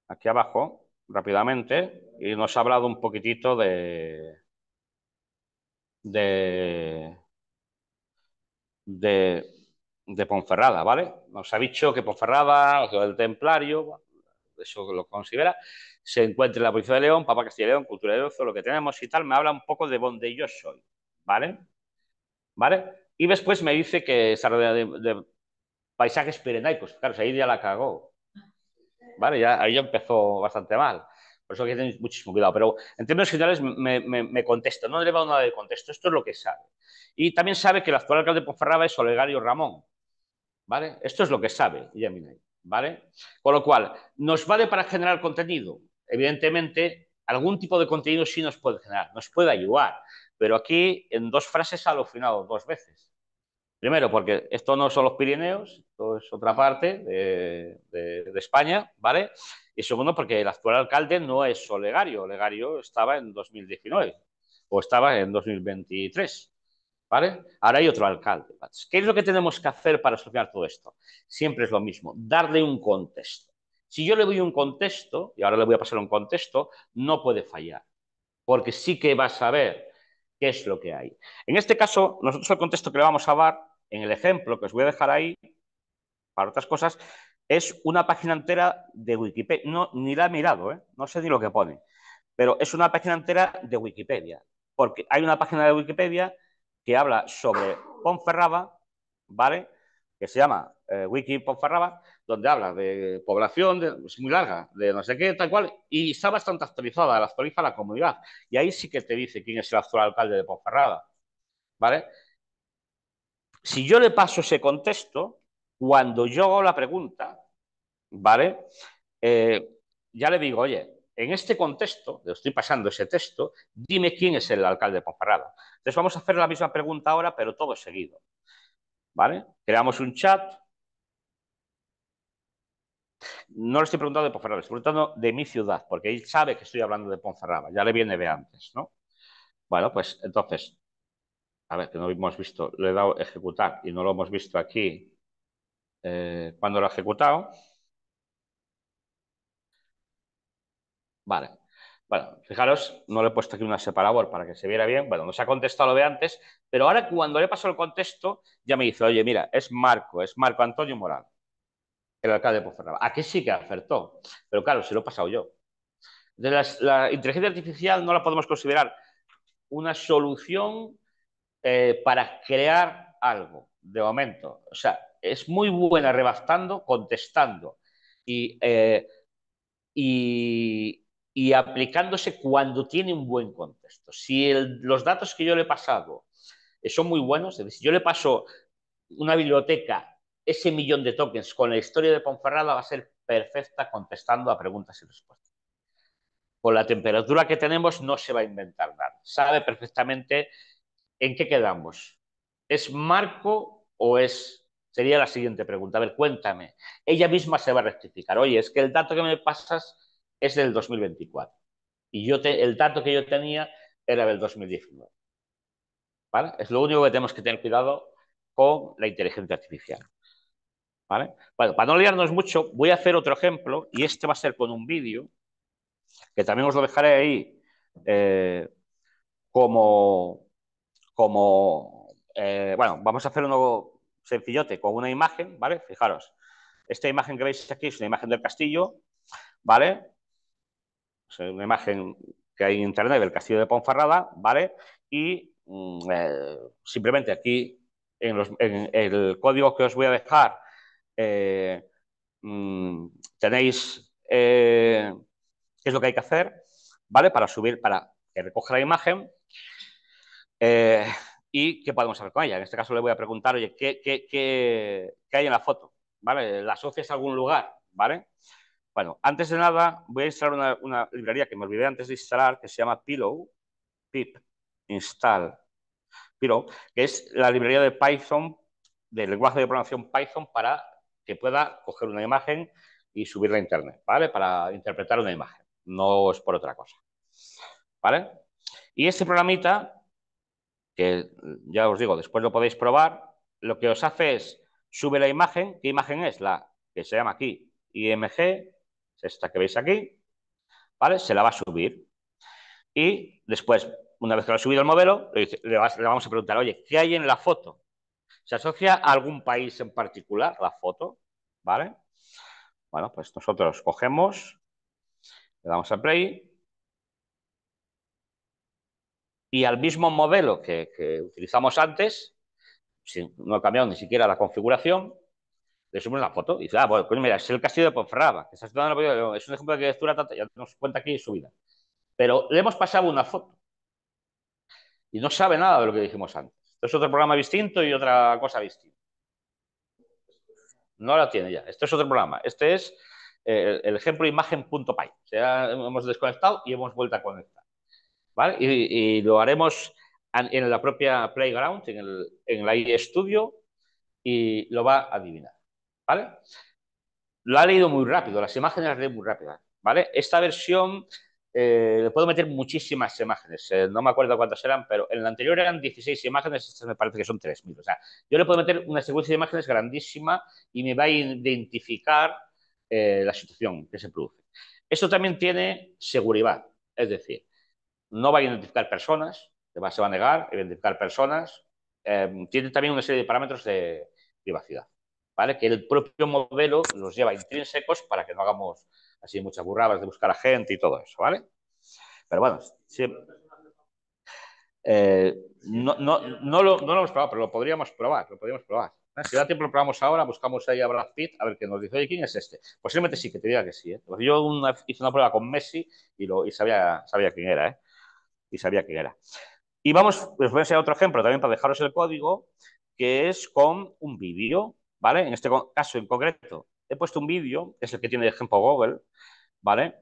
aquí abajo rápidamente y nos ha hablado un poquitito de, de, de, Ponferrada, ¿vale? Nos ha dicho que Ponferrada, o del el Templario, eso lo considera, se encuentra en la provincia de León, Papa Castilla y León, Cultura de Ozo, lo que tenemos y tal, me habla un poco de donde yo soy, ¿vale? ¿Vale? Y después me dice que se de, paisajes pirenaicos, claro, ahí ya la cagó, ahí ya empezó bastante mal. Por eso hay que tener muchísimo cuidado. Pero en términos generales me, contesto, no le va nada de contexto. Esto es lo que sabe. Y también sabe que el actual alcalde de Ponferrada es Olegario Ramón. ¿Vale? Esto es lo que sabe y ¿Vale? Con lo cual, nos vale para generar contenido. Evidentemente, algún tipo de contenido sí nos puede generar, nos puede ayudar. Pero aquí, en dos frases, ha alucinado dos veces. Primero, porque esto no son los Pirineos, esto es otra parte de, España, ¿vale? Y segundo, porque el actual alcalde no es Olegario. Olegario estaba en 2019 o estaba en 2023, ¿vale? Ahora hay otro alcalde. ¿Qué es lo que tenemos que hacer para solucionar todo esto? Siempre es lo mismo, darle un contexto. Si yo le doy un contexto, y ahora le voy a pasar un contexto, no puede fallar, porque sí que va a saber qué es lo que hay. En este caso, nosotros el contexto que le vamos a dar en el ejemplo que os voy a dejar ahí, para otras cosas, es una página entera de Wikipedia. No, ni la he mirado, ¿eh? no sé ni lo que pone, pero es una página entera de Wikipedia, porque hay una página de Wikipedia que habla sobre Ponferrada, ¿vale? Que se llama eh, Wiki Ponferrada, donde habla de población, es pues, muy larga, de no sé qué, tal cual, y está bastante actualizada, la actualiza la comunidad. Y ahí sí que te dice quién es el actual alcalde de Ponferrada, ¿vale? Si yo le paso ese contexto, cuando yo hago la pregunta, ¿vale? Eh, ya le digo, oye, en este contexto, le estoy pasando ese texto, dime quién es el alcalde de Ponferrada. Entonces vamos a hacer la misma pregunta ahora, pero todo seguido. ¿Vale? Creamos un chat. No le estoy preguntando de Ponferrada, le estoy preguntando de mi ciudad, porque él sabe que estoy hablando de Ponferrada, ya le viene de antes, ¿no? Bueno, pues entonces a ver, que no hemos visto, le he dado ejecutar y no lo hemos visto aquí eh, cuando lo ha ejecutado. Vale. Bueno, fijaros, no le he puesto aquí una separador para que se viera bien. Bueno, no se ha contestado lo de antes, pero ahora cuando le he paso el contexto, ya me dice, oye, mira, es Marco, es Marco Antonio Moral, el alcalde de Pozarraba. Aquí sí que acertó, pero claro, se lo he pasado yo. De la inteligencia artificial no la podemos considerar una solución eh, para crear algo de momento. O sea, es muy buena rebastando, contestando y, eh, y, aplicándose cuando tiene un buen contexto. Si los datos que yo le he pasado eh, son muy buenos, es decir, yo le paso una biblioteca, ese millón de tokens con la historia de Ponferrada va a ser perfecta contestando a preguntas y respuestas. Con la temperatura que tenemos no se va a inventar nada. Sabe perfectamente ¿en qué quedamos? ¿Es Marco o es.? Sería la siguiente pregunta. A ver, cuéntame. Ella misma se va a rectificar. Oye, es que el dato que me pasas es del 2024. Y yo el dato que yo tenía era del 2019. ¿Vale? Es lo único que tenemos que tener cuidado con la inteligencia artificial. ¿Vale? Bueno, para no liarnos mucho, voy a hacer otro ejemplo y este va a ser con un vídeo que también os lo dejaré ahí eh, como como, eh, bueno, vamos a hacer uno sencillote con una imagen, ¿vale? Fijaros, esta imagen que veis aquí es una imagen del castillo, ¿vale? Es una imagen que hay en internet del castillo de Ponferrada, ¿vale? Y mm, eh, simplemente aquí en, el código que os voy a dejar eh, mm, tenéis qué es lo que hay que hacer, ¿vale? Para subir, para que recoge la imagen, eh, ¿Y qué podemos hacer con ella? En este caso le voy a preguntar, oye, ¿qué, hay en la foto? ¿Vale? ¿La asocias a algún lugar? ¿Vale? Bueno, antes de nada, voy a instalar una, una librería que me olvidé antes de instalar, que se llama Pillow, pip install Pillow, que es la librería de Python, del lenguaje de programación Python, para que pueda coger una imagen y subirla a Internet, ¿vale? Para interpretar una imagen, no es por otra cosa, ¿vale? Y este programita que mm, ya os digo, después lo podéis probar, lo que os hace es sube la imagen. ¿Qué imagen es? La que se llama aquí IMG, esta que veis aquí, ¿vale? Se la va a subir. Y después, una vez que lo ha subido el modelo, le, vamos a preguntar, oye, ¿qué hay en la foto? ¿Se asocia a algún país en particular la foto? ¿Vale? Bueno, pues nosotros cogemos, le damos a play y al mismo modelo que, utilizamos antes, no ha cambiado ni siquiera la configuración, le subimos la foto y dice, ah, bueno, pues mira, es el castillo de Ponferrada, que está es un ejemplo de arquitectura, ya tenemos cuenta aquí subida. Pero le hemos pasado una foto y no sabe nada de lo que dijimos antes. Esto es otro programa distinto y otra cosa distinta. No la tiene ya. Este es otro programa. Este es eh, el ejemplo imagen.py. O sea, hemos desconectado y hemos vuelto a conectar. ¿vale? Y, lo haremos en la propia Playground, en, el, en la iStudio, y lo va a adivinar, ¿vale? Lo ha leído muy rápido, las imágenes las lee muy rápido. ¿vale? Esta versión eh, le puedo meter muchísimas imágenes, eh, no me acuerdo cuántas eran, pero en la anterior eran 16 imágenes, estas me parece que son 3.000. O sea, yo le puedo meter una secuencia de imágenes grandísima y me va a identificar eh, la situación que se produce. Esto también tiene seguridad, es decir, no va a identificar personas, se va, va a negar identificar personas. Em, tiene también una serie de parámetros de privacidad, ¿vale? Que el propio modelo los lleva intrínsecos para que no hagamos así muchas burradas de buscar a gente y todo eso, ¿vale? Pero bueno, eh, no, lo, hemos probado, pero lo podríamos probar, lo podríamos probar. Si da tiempo lo probamos ahora, buscamos ahí a Brad Pitt, a ver qué nos dice, ¿quién es este? Posiblemente sí, que te diga que sí. ¿eh? Yo hice una prueba con Messi y, lo, y sabía, sabía quién era. ¿eh? y sabía que era. Y vamos, os voy a enseñar otro ejemplo también para dejaros el código, que es con un vídeo, ¿vale? En este caso en concreto, he puesto un vídeo, es el que tiene el ejemplo Google, ¿vale?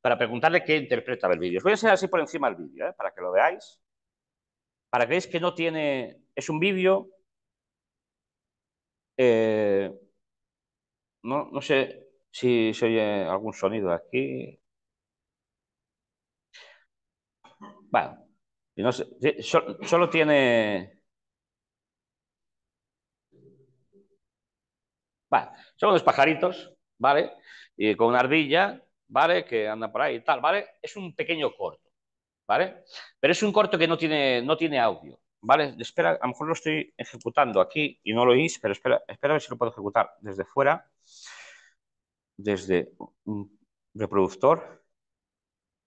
Para preguntarle qué interpreta el vídeo. Os voy a enseñar así por encima el vídeo, ¿eh? para que lo veáis. Para que veáis que no tiene... Es un vídeo... Eh, no, no sé si se oye algún sonido aquí. Bueno, y no solo, tiene... Vale, son unos pajaritos, ¿vale? Y con una ardilla, ¿vale? Que anda por ahí y tal, ¿vale? Es un pequeño corto, ¿vale? Pero es un corto que no tiene, no tiene audio, ¿vale? Espera, a lo mejor lo estoy ejecutando aquí y no lo oís, pero espera, espera a ver si lo puedo ejecutar desde fuera, desde un reproductor.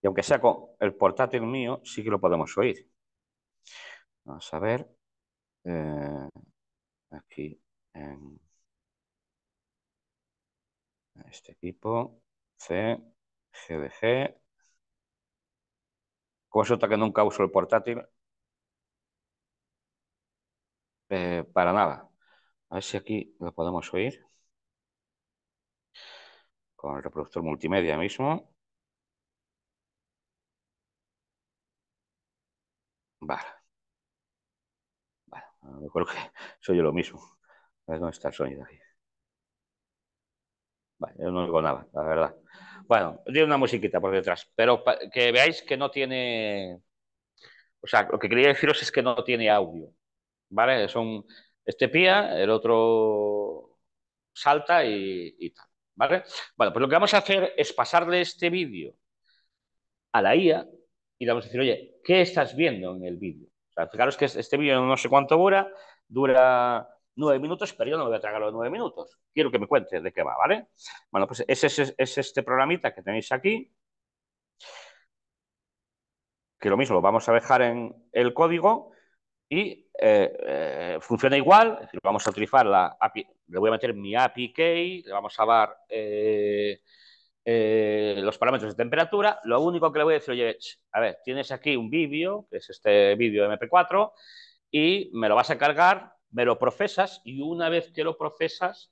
Y aunque sea con el portátil mío, sí que lo podemos oír. Vamos a ver. Eh, aquí en este equipo. C, GDG. Como que nunca uso el portátil. Eh, para nada. A ver si aquí lo podemos oír. Con el reproductor multimedia mismo. Vale. Vale, me que soy yo lo mismo. A ver dónde está el sonido aquí. Vale, yo no digo nada, la verdad. Bueno, tiene una musiquita por detrás, pero que veáis que no tiene... O sea, lo que quería deciros es que no tiene audio, ¿vale? Son este pía, el otro salta y, y tal, ¿vale? Bueno, pues lo que vamos a hacer es pasarle este vídeo a la IA y le vamos a decir, oye, qué estás viendo en el vídeo. fijaros que este vídeo no sé cuánto dura, dura nueve minutos, pero yo no me voy a tragar los nueve minutos. Quiero que me cuentes de qué va, ¿vale? Bueno, pues es, es, este programita que tenéis aquí. Que lo mismo, lo vamos a dejar en el código y eh, eh, funciona igual. vamos a utilizar la API, le voy a meter mi API key, le vamos a dar eh, los parámetros de temperatura, lo único que le voy a decir, oye, a ver, tienes aquí un vídeo, que es este vídeo MP4, y me lo vas a cargar, me lo procesas, y una vez que lo procesas,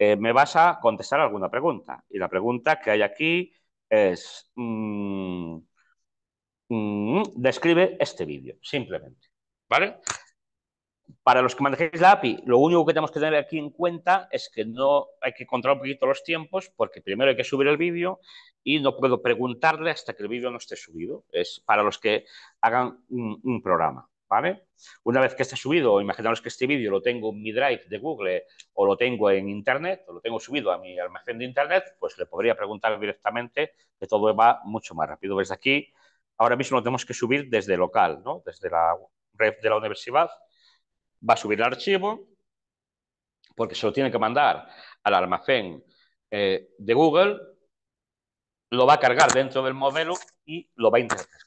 eh, me vas a contestar alguna pregunta. Y la pregunta que hay aquí es, mm, mm, describe este vídeo, simplemente. ¿Vale? Para los que manejéis la API, lo único que tenemos que tener aquí en cuenta es que no hay que controlar un poquito los tiempos, porque primero hay que subir el vídeo y no puedo preguntarle hasta que el vídeo no esté subido. Es para los que hagan un, programa. ¿Vale? Una vez que esté subido, imaginaos que este vídeo lo tengo en mi Drive de Google o lo tengo en Internet, o lo tengo subido a mi almacén de Internet, pues le podría preguntar directamente que todo va mucho más rápido. Desde aquí, ahora mismo lo tenemos que subir desde local, ¿no? Desde la red de la universidad va a subir el archivo porque se lo tiene que mandar al almacén eh, de Google, lo va a cargar dentro del modelo y lo va a interpretar.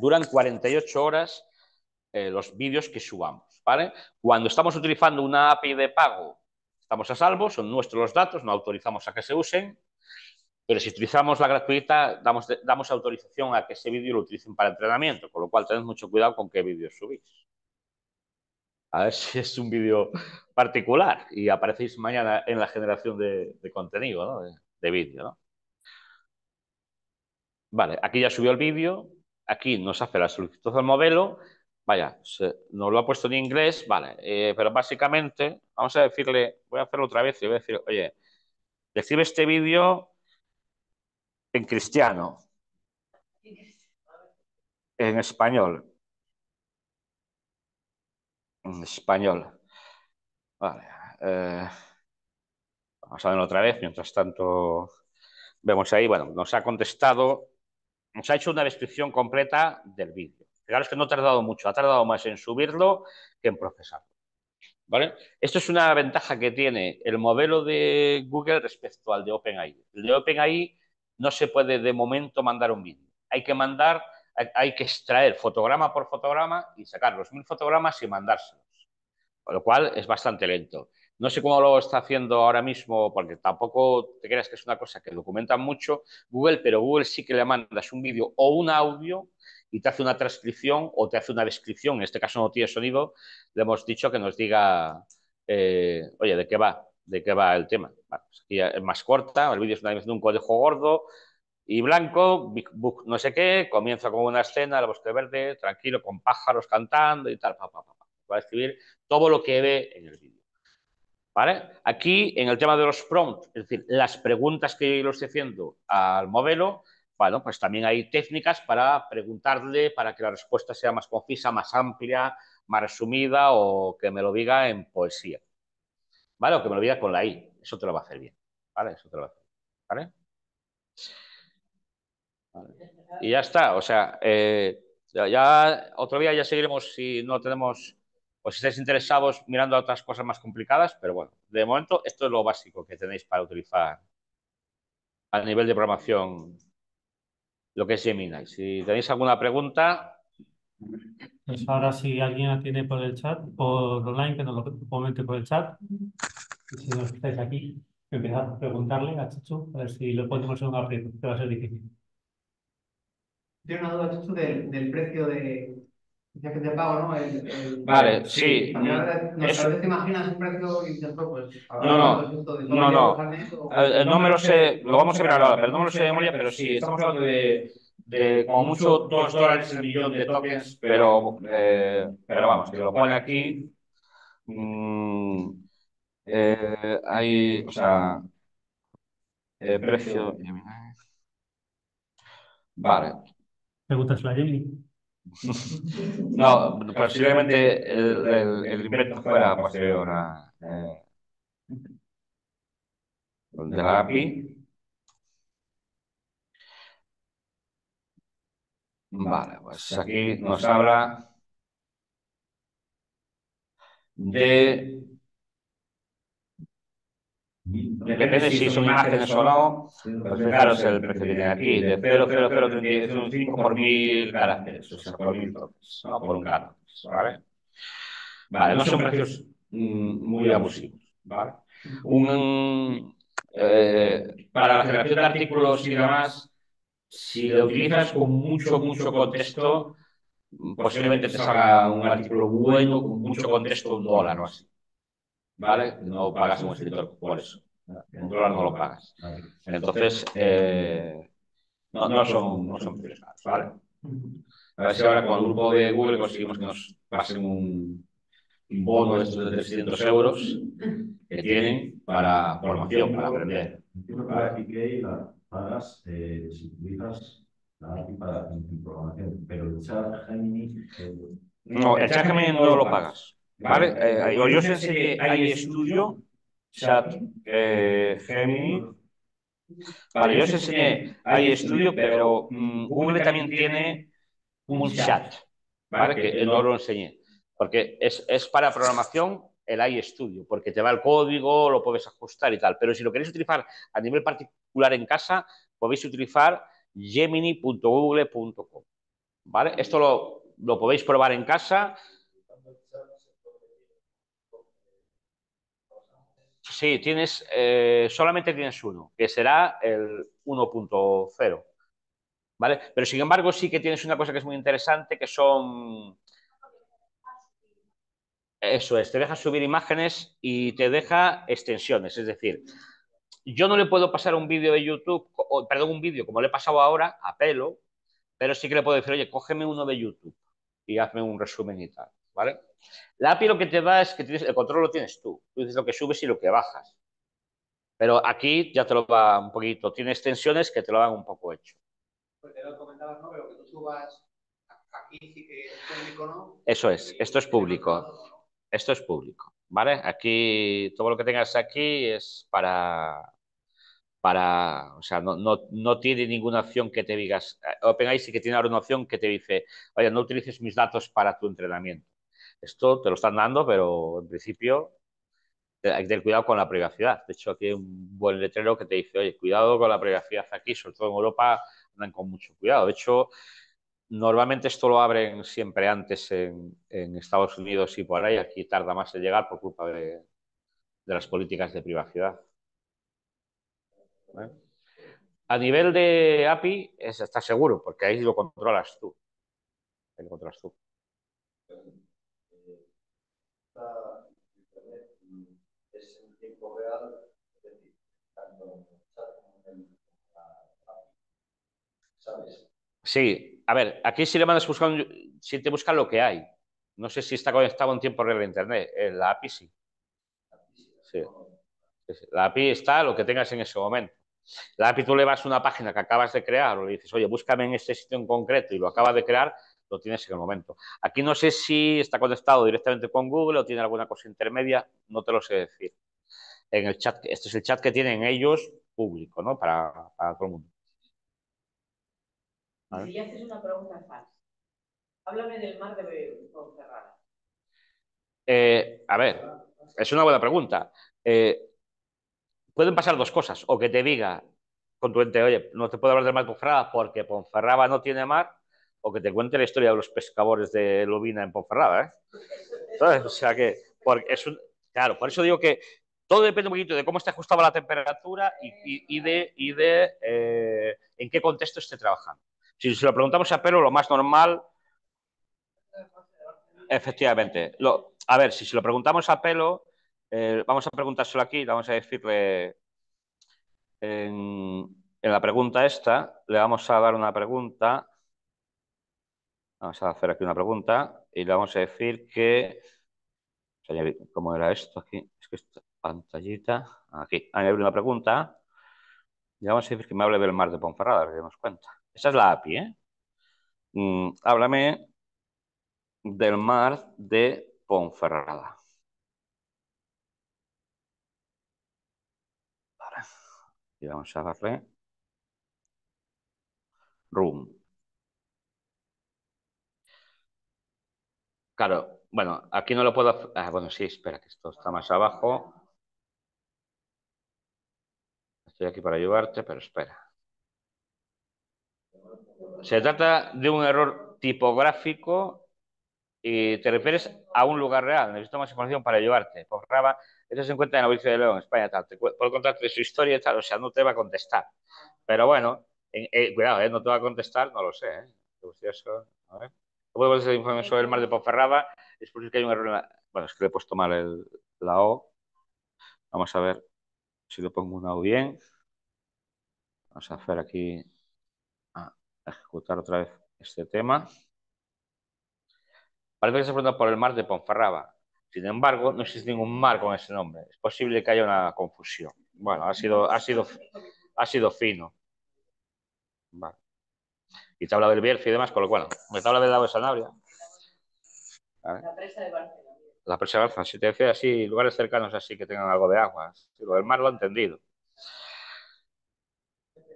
Duran 48 horas eh, los vídeos que subamos. Cuando estamos utilizando una API de pago, estamos a salvo, son nuestros los datos, no autorizamos a que se usen, pero si utilizamos la gratuita, damos, damos autorización a que ese vídeo lo utilicen para entrenamiento, con lo cual tened mucho cuidado con qué vídeos subís a ver si es un vídeo particular y aparecéis mañana en la generación de, contenido, ¿no? de, vídeo. ¿no? Vale, aquí ya subió el vídeo, aquí nos hace la solicitud del modelo, vaya, se, nos lo ha puesto en inglés, vale, eh, pero básicamente vamos a decirle, voy a hacerlo otra vez y voy a decir, oye, recibe este vídeo en cristiano, en español, español. Vale. Eh, vamos a verlo otra vez. Mientras tanto, vemos ahí. Bueno, nos ha contestado, nos ha hecho una descripción completa del vídeo. Fijaros que no ha tardado mucho, ha tardado más en subirlo que en procesarlo. ¿Vale? Esto es una ventaja que tiene el modelo de Google respecto al de OpenAI. El de OpenAI no se puede de momento mandar un vídeo. Hay que mandar hay, que extraer fotograma por fotograma y sacar los mil fotogramas y mandárselos, con lo cual es bastante lento. No sé cómo lo está haciendo ahora mismo, porque tampoco te creas que es una cosa que documentan mucho Google, pero Google sí que le mandas un vídeo o un audio y te hace una transcripción o te hace una descripción. En este caso no tiene sonido. Le hemos dicho que nos diga, eh, oye, ¿de qué va? ¿De qué va el tema? Pues es más corta, el vídeo es una de un código gordo, y blanco, no sé qué, comienza con una escena, el bosque verde, tranquilo, con pájaros cantando y tal, pa, pa, Va a escribir todo lo que ve en el vídeo. ¿Vale? Aquí, en el tema de los prompts, es decir, las preguntas que yo le estoy haciendo al modelo, bueno, pues también hay técnicas para preguntarle, para que la respuesta sea más concisa, más amplia, más resumida o que me lo diga en poesía. ¿Vale? O que me lo diga con la I. Eso te lo va a hacer bien. ¿Vale? Eso te lo va a hacer ¿Vale? Y ya está, o sea, eh, ya otro día ya seguiremos si no tenemos o si estáis interesados mirando otras cosas más complicadas, pero bueno, de momento esto es lo básico que tenéis para utilizar a nivel de programación lo que es Gemini. Si tenéis alguna pregunta... Pues ahora si alguien la tiene por el chat, por online, que nos lo comente por el chat. Si no estáis aquí, empezad a preguntarle a a ver si lo podemos en un aprieto, que va a ser difícil. Tiene una duda, Chuchu, del, del precio de, ya que pago, ¿no? Vale, sí. sí. No, Eso... te imaginas un precio y pues. No, no. De no, no. número no me lo sé, lo vamos a ver ahora, pero no me lo sé de memoria, pero sí, estamos hablando de, de como mucho 2 dólares el millón de tokens, pero, eh, pero vamos, que lo ponen aquí. Mm, eh, hay, o sea, eh, precio. Eh, eh. Vale. ¿Te gusta no, posiblemente el, el, invento fuera posterior a. Eh, de la API. Vale, pues aquí nos habla de Depende si son imágenes o no, fijaros el precio que tiene aquí, de 0,0035 por mil caracteres, o sea, por mil dólares, no por un caracteres, ¿vale? Vale, no son precios mm, muy abusivos, ¿vale? Un, eh, para la generación de artículos y demás, si lo utilizas con mucho, mucho contexto, posiblemente te salga un artículo bueno con mucho contexto, un dólar o así. ¿vale? No pagas un escritor por eso. En dólar no lo pagas. Entonces, eh, no, no, son, no son ¿vale? A ver si ahora con el grupo de Google conseguimos que nos pasen un, bono de estos de 300 euros que tienen para formación, para aprender. lo pagas eh, si utilizas la API para programación, pero el Gemini... Eh, no, el Gemini no lo pagas. ¿Vale? yo os enseñé hay estudio, Vale, yo hay estudio, pero mm, mm, Google también tiene un chat, ¿vale? Que no lo enseñé, porque es, para programación el iStudio, porque te va el código, lo puedes ajustar y tal. Pero si lo queréis utilizar a nivel particular en casa, podéis utilizar gemini.google.com. ¿Vale? Esto lo, lo podéis probar en casa Sí, tienes, eh, solamente tienes uno, que será el 1.0. ¿Vale? Pero sin embargo, sí que tienes una cosa que es muy interesante, que son. Eso es, te deja subir imágenes y te deja extensiones. Es decir, yo no le puedo pasar un vídeo de YouTube, perdón, un vídeo como le he pasado ahora, a pelo, pero sí que le puedo decir, oye, cógeme uno de YouTube y hazme un resumen y tal. ¿vale? La API lo que te da es que tienes, el control lo tienes tú. Tú dices lo que subes y lo que bajas. Pero aquí ya te lo va un poquito. Tiene tensiones que te lo dan un poco hecho. Pues lo ¿no? Pero tú subas aquí es público, ¿no? Eso es. Esto es público. Esto es público, ¿vale? Aquí todo lo que tengas aquí es para... Para, o sea, no, no tiene ninguna opción que te digas. Eh, OpenAI sí que tiene ahora una opción que te dice, oye, no utilices mis datos para tu entrenamiento esto te lo están dando, pero en principio eh, hay que tener cuidado con la privacidad. De hecho, aquí hay un buen letrero que te dice, oye, cuidado con la privacidad aquí, sobre todo en Europa, andan con mucho cuidado. De hecho, normalmente esto lo abren siempre antes en, Estados Unidos y por ahí, aquí tarda más en llegar por culpa de, las políticas de privacidad. A nivel de API, es, está seguro, porque ahí lo controlas tú. Ahí lo controlas tú. Sí, a ver, aquí si le mandas buscando, si te busca lo que hay. No sé si está conectado en tiempo real eh, a internet. La API sí. sí. La API está lo que tengas en ese momento. La API tú le vas a una página que acabas de crear o le dices, oye, búscame en este sitio en concreto y lo acabas de crear, lo tienes en el momento. Aquí no sé si está conectado directamente con Google o tiene alguna cosa intermedia, no te lo sé decir en el chat. Este es el chat que tienen ellos público, ¿no? Para, todo el mundo. Si ya haces una pregunta falsa, háblame del mar de Ponferrada. Eh, a ver, es una buena pregunta. Eh, pueden pasar dos cosas. O que te diga con tu ente, oye, no te puedo hablar del mar de Ponferrada porque Ponferrada no tiene mar, o que te cuente la historia de los pescadores de Lubina en Ponferrada. ¿eh? O sea que, es un, claro, por eso digo que todo depende un poquito de cómo está ajustada la temperatura y, de, eh, en qué contexto esté trabajando. Si, se lo preguntamos a Pelo, lo más normal. Efectivamente. a ver, si se lo preguntamos a Pelo, eh, vamos a preguntárselo aquí, vamos a decirle en, en la pregunta esta, le vamos a dar una pregunta. Vamos a hacer aquí una pregunta y le vamos a decir que. ¿Cómo era esto aquí? Es que esto, pantallita. Aquí, hay una pregunta. Ya vamos a decir que me hable del mar de Ponferrada, que damos cuenta. Esa es la API, ¿eh? Mm, háblame del mar de Ponferrada. Y vamos a darle room. Claro, bueno, aquí no lo puedo... Ah, bueno, sí, espera, que esto está más abajo. Estoy aquí para ayudarte, pero espera. Se trata de un error tipográfico y te refieres a un lugar real. Necesito más información para ayudarte. Por eso se encuentra en la provincia de León, España, puedo contarte su historia y tal, o sea, no te va a contestar. Pero bueno, eh, cuidado, eh, no te va a contestar, no lo sé. ¿eh? es A ver. puedo hacer información sobre el mar de Poferraba. Es posible que hay un error Bueno, es que le he puesto mal la O. Vamos a ver si lo pongo una O bien, vamos a hacer aquí, a ejecutar otra vez este tema. Parece que se pregunta por el mar de Ponferraba. Sin embargo, no existe ningún mar con ese nombre. Es posible que haya una confusión. Bueno, ha sido, ha sido, ha sido fino. Y te habla del Bierzo y demás, con lo cual, me te habla de Sanabria. La presa de la presa Si te decía así, lugares cercanos así que tengan algo de agua. Lo del mar lo he entendido.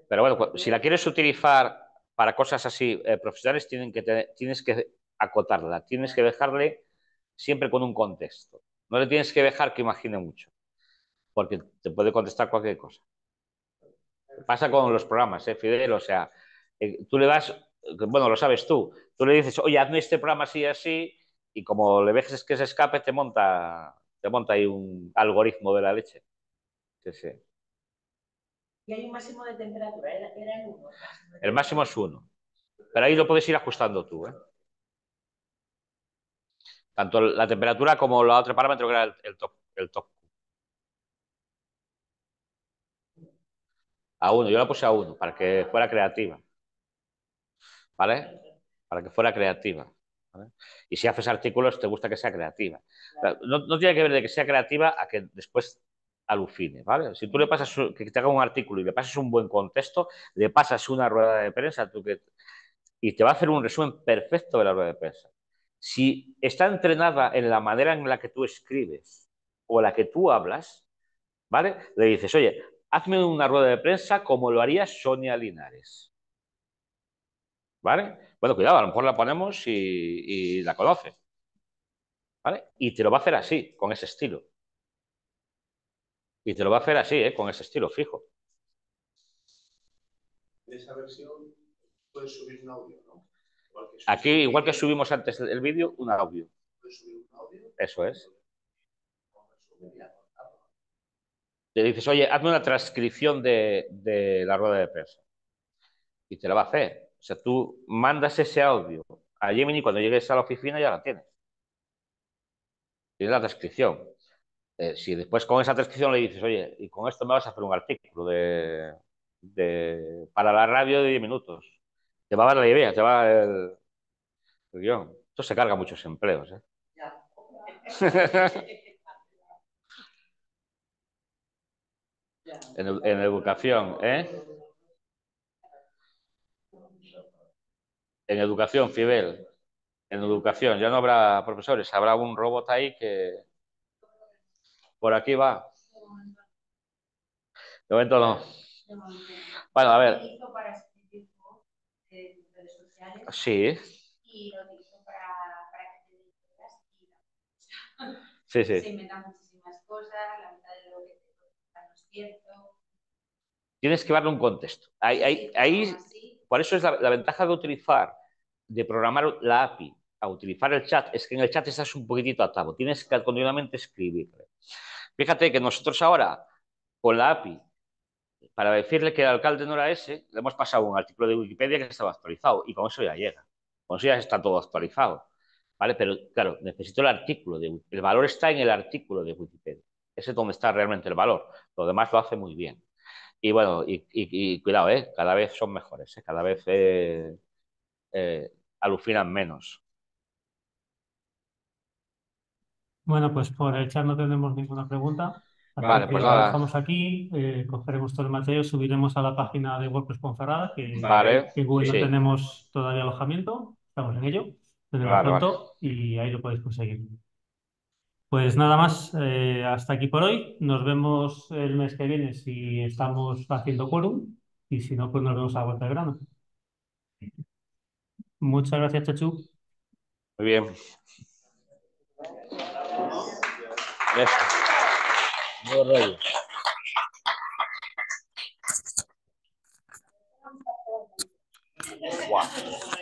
Pero bueno, si la quieres utilizar para cosas así eh, profesionales, tienen que tienes que acotarla, tienes que dejarle siempre con un contexto. No le tienes que dejar que imagine mucho, porque te puede contestar cualquier cosa. Pasa con los programas, ¿eh, Fidel? O sea, eh, tú le das, bueno, lo sabes tú, tú le dices, oye, hazme este programa así, y así, y como le ves que se escape, te monta, te monta ahí un algoritmo de la leche. Sí, sí. Y hay un máximo de temperatura, era, el 1. El máximo es uno. Pero ahí lo puedes ir ajustando tú. ¿eh? Tanto la temperatura como el otro parámetro que era el, el top. El top. A uno. yo la puse a uno para que fuera creativa. ¿Vale? Para que fuera creativa. Y si haces artículos, te gusta que sea creativa. No, tiene que ver de que sea creativa a que después alucine, ¿vale? Si tú le pasas, que te haga un artículo y le pasas un buen contexto, le pasas una rueda de prensa, tú que, y te va a hacer un resumen perfecto de la rueda de prensa. Si está entrenada en la manera en la que tú escribes o la que tú hablas, ¿vale? Le dices, oye, hazme una rueda de prensa como lo haría Sonia Linares. ¿Vale? Bueno, cuidado, a lo mejor la ponemos y, la conoce. ¿Vale? Y te lo va a hacer así, con ese estilo. Y te lo va a hacer así, ¿eh? con ese estilo fijo. En esa versión puedes subir un audio, ¿no? Aquí, igual que subimos antes el vídeo, un audio. ¿Puedes subir un audio? Eso es. Te dices, oye, hazme una transcripción de, de la rueda de prensa. Y te la va a hacer. O sea, tú mandas ese audio a Gemini cuando llegues a la oficina ya la tienes. Tienes la descripción. Eh, si después con esa descripción le dices, oye, y con esto me vas a hacer un artículo de, para la radio de 10 minutos, te va a dar la idea, te va el, guión. Esto se carga muchos empleos. ¿eh? en, en educación, ¿eh? en educación, Fibel, en educación, ya no habrá profesores, habrá un robot ahí que por aquí va. De momento no. Bueno, a ver. Sí. Y lo utilizo para, que te Sí, sí. Se inventan muchísimas cosas, la mitad de lo que te no es cierto. Tienes que darle un contexto. Ahí, ahí, ahí, por eso es la, ventaja de utilizar, de programar la API a utilizar el chat, es que en el chat estás un poquitito atado, tienes que continuamente escribir. Fíjate que nosotros ahora, con la API, para decirle que el alcalde no era ese, le hemos pasado un artículo de Wikipedia que estaba actualizado y con eso ya llega. Con eso ya está todo actualizado. ¿Vale? Pero claro, necesito el artículo. el valor está en el artículo de Wikipedia. Ese es donde está realmente el valor. Lo demás lo hace muy bien. Y bueno, y, cuidado, ¿eh? cada vez son mejores, ¿eh? cada vez eh, eh, alucinan menos. Bueno, pues por el chat no tenemos ninguna pregunta. vale, pues nada. Estamos aquí, cogeremos todo el material, subiremos a la página de WordPress Ponferrada, que, en Google no tenemos todavía alojamiento, estamos en ello, Tendremos pronto y ahí lo podéis conseguir. Pues nada más, eh, hasta aquí por hoy. Nos vemos el mes que viene si estamos haciendo quórum y si no, pues nos vemos a la vuelta de grano. Muchas gracias, Chachu. Muy bien. Gracias.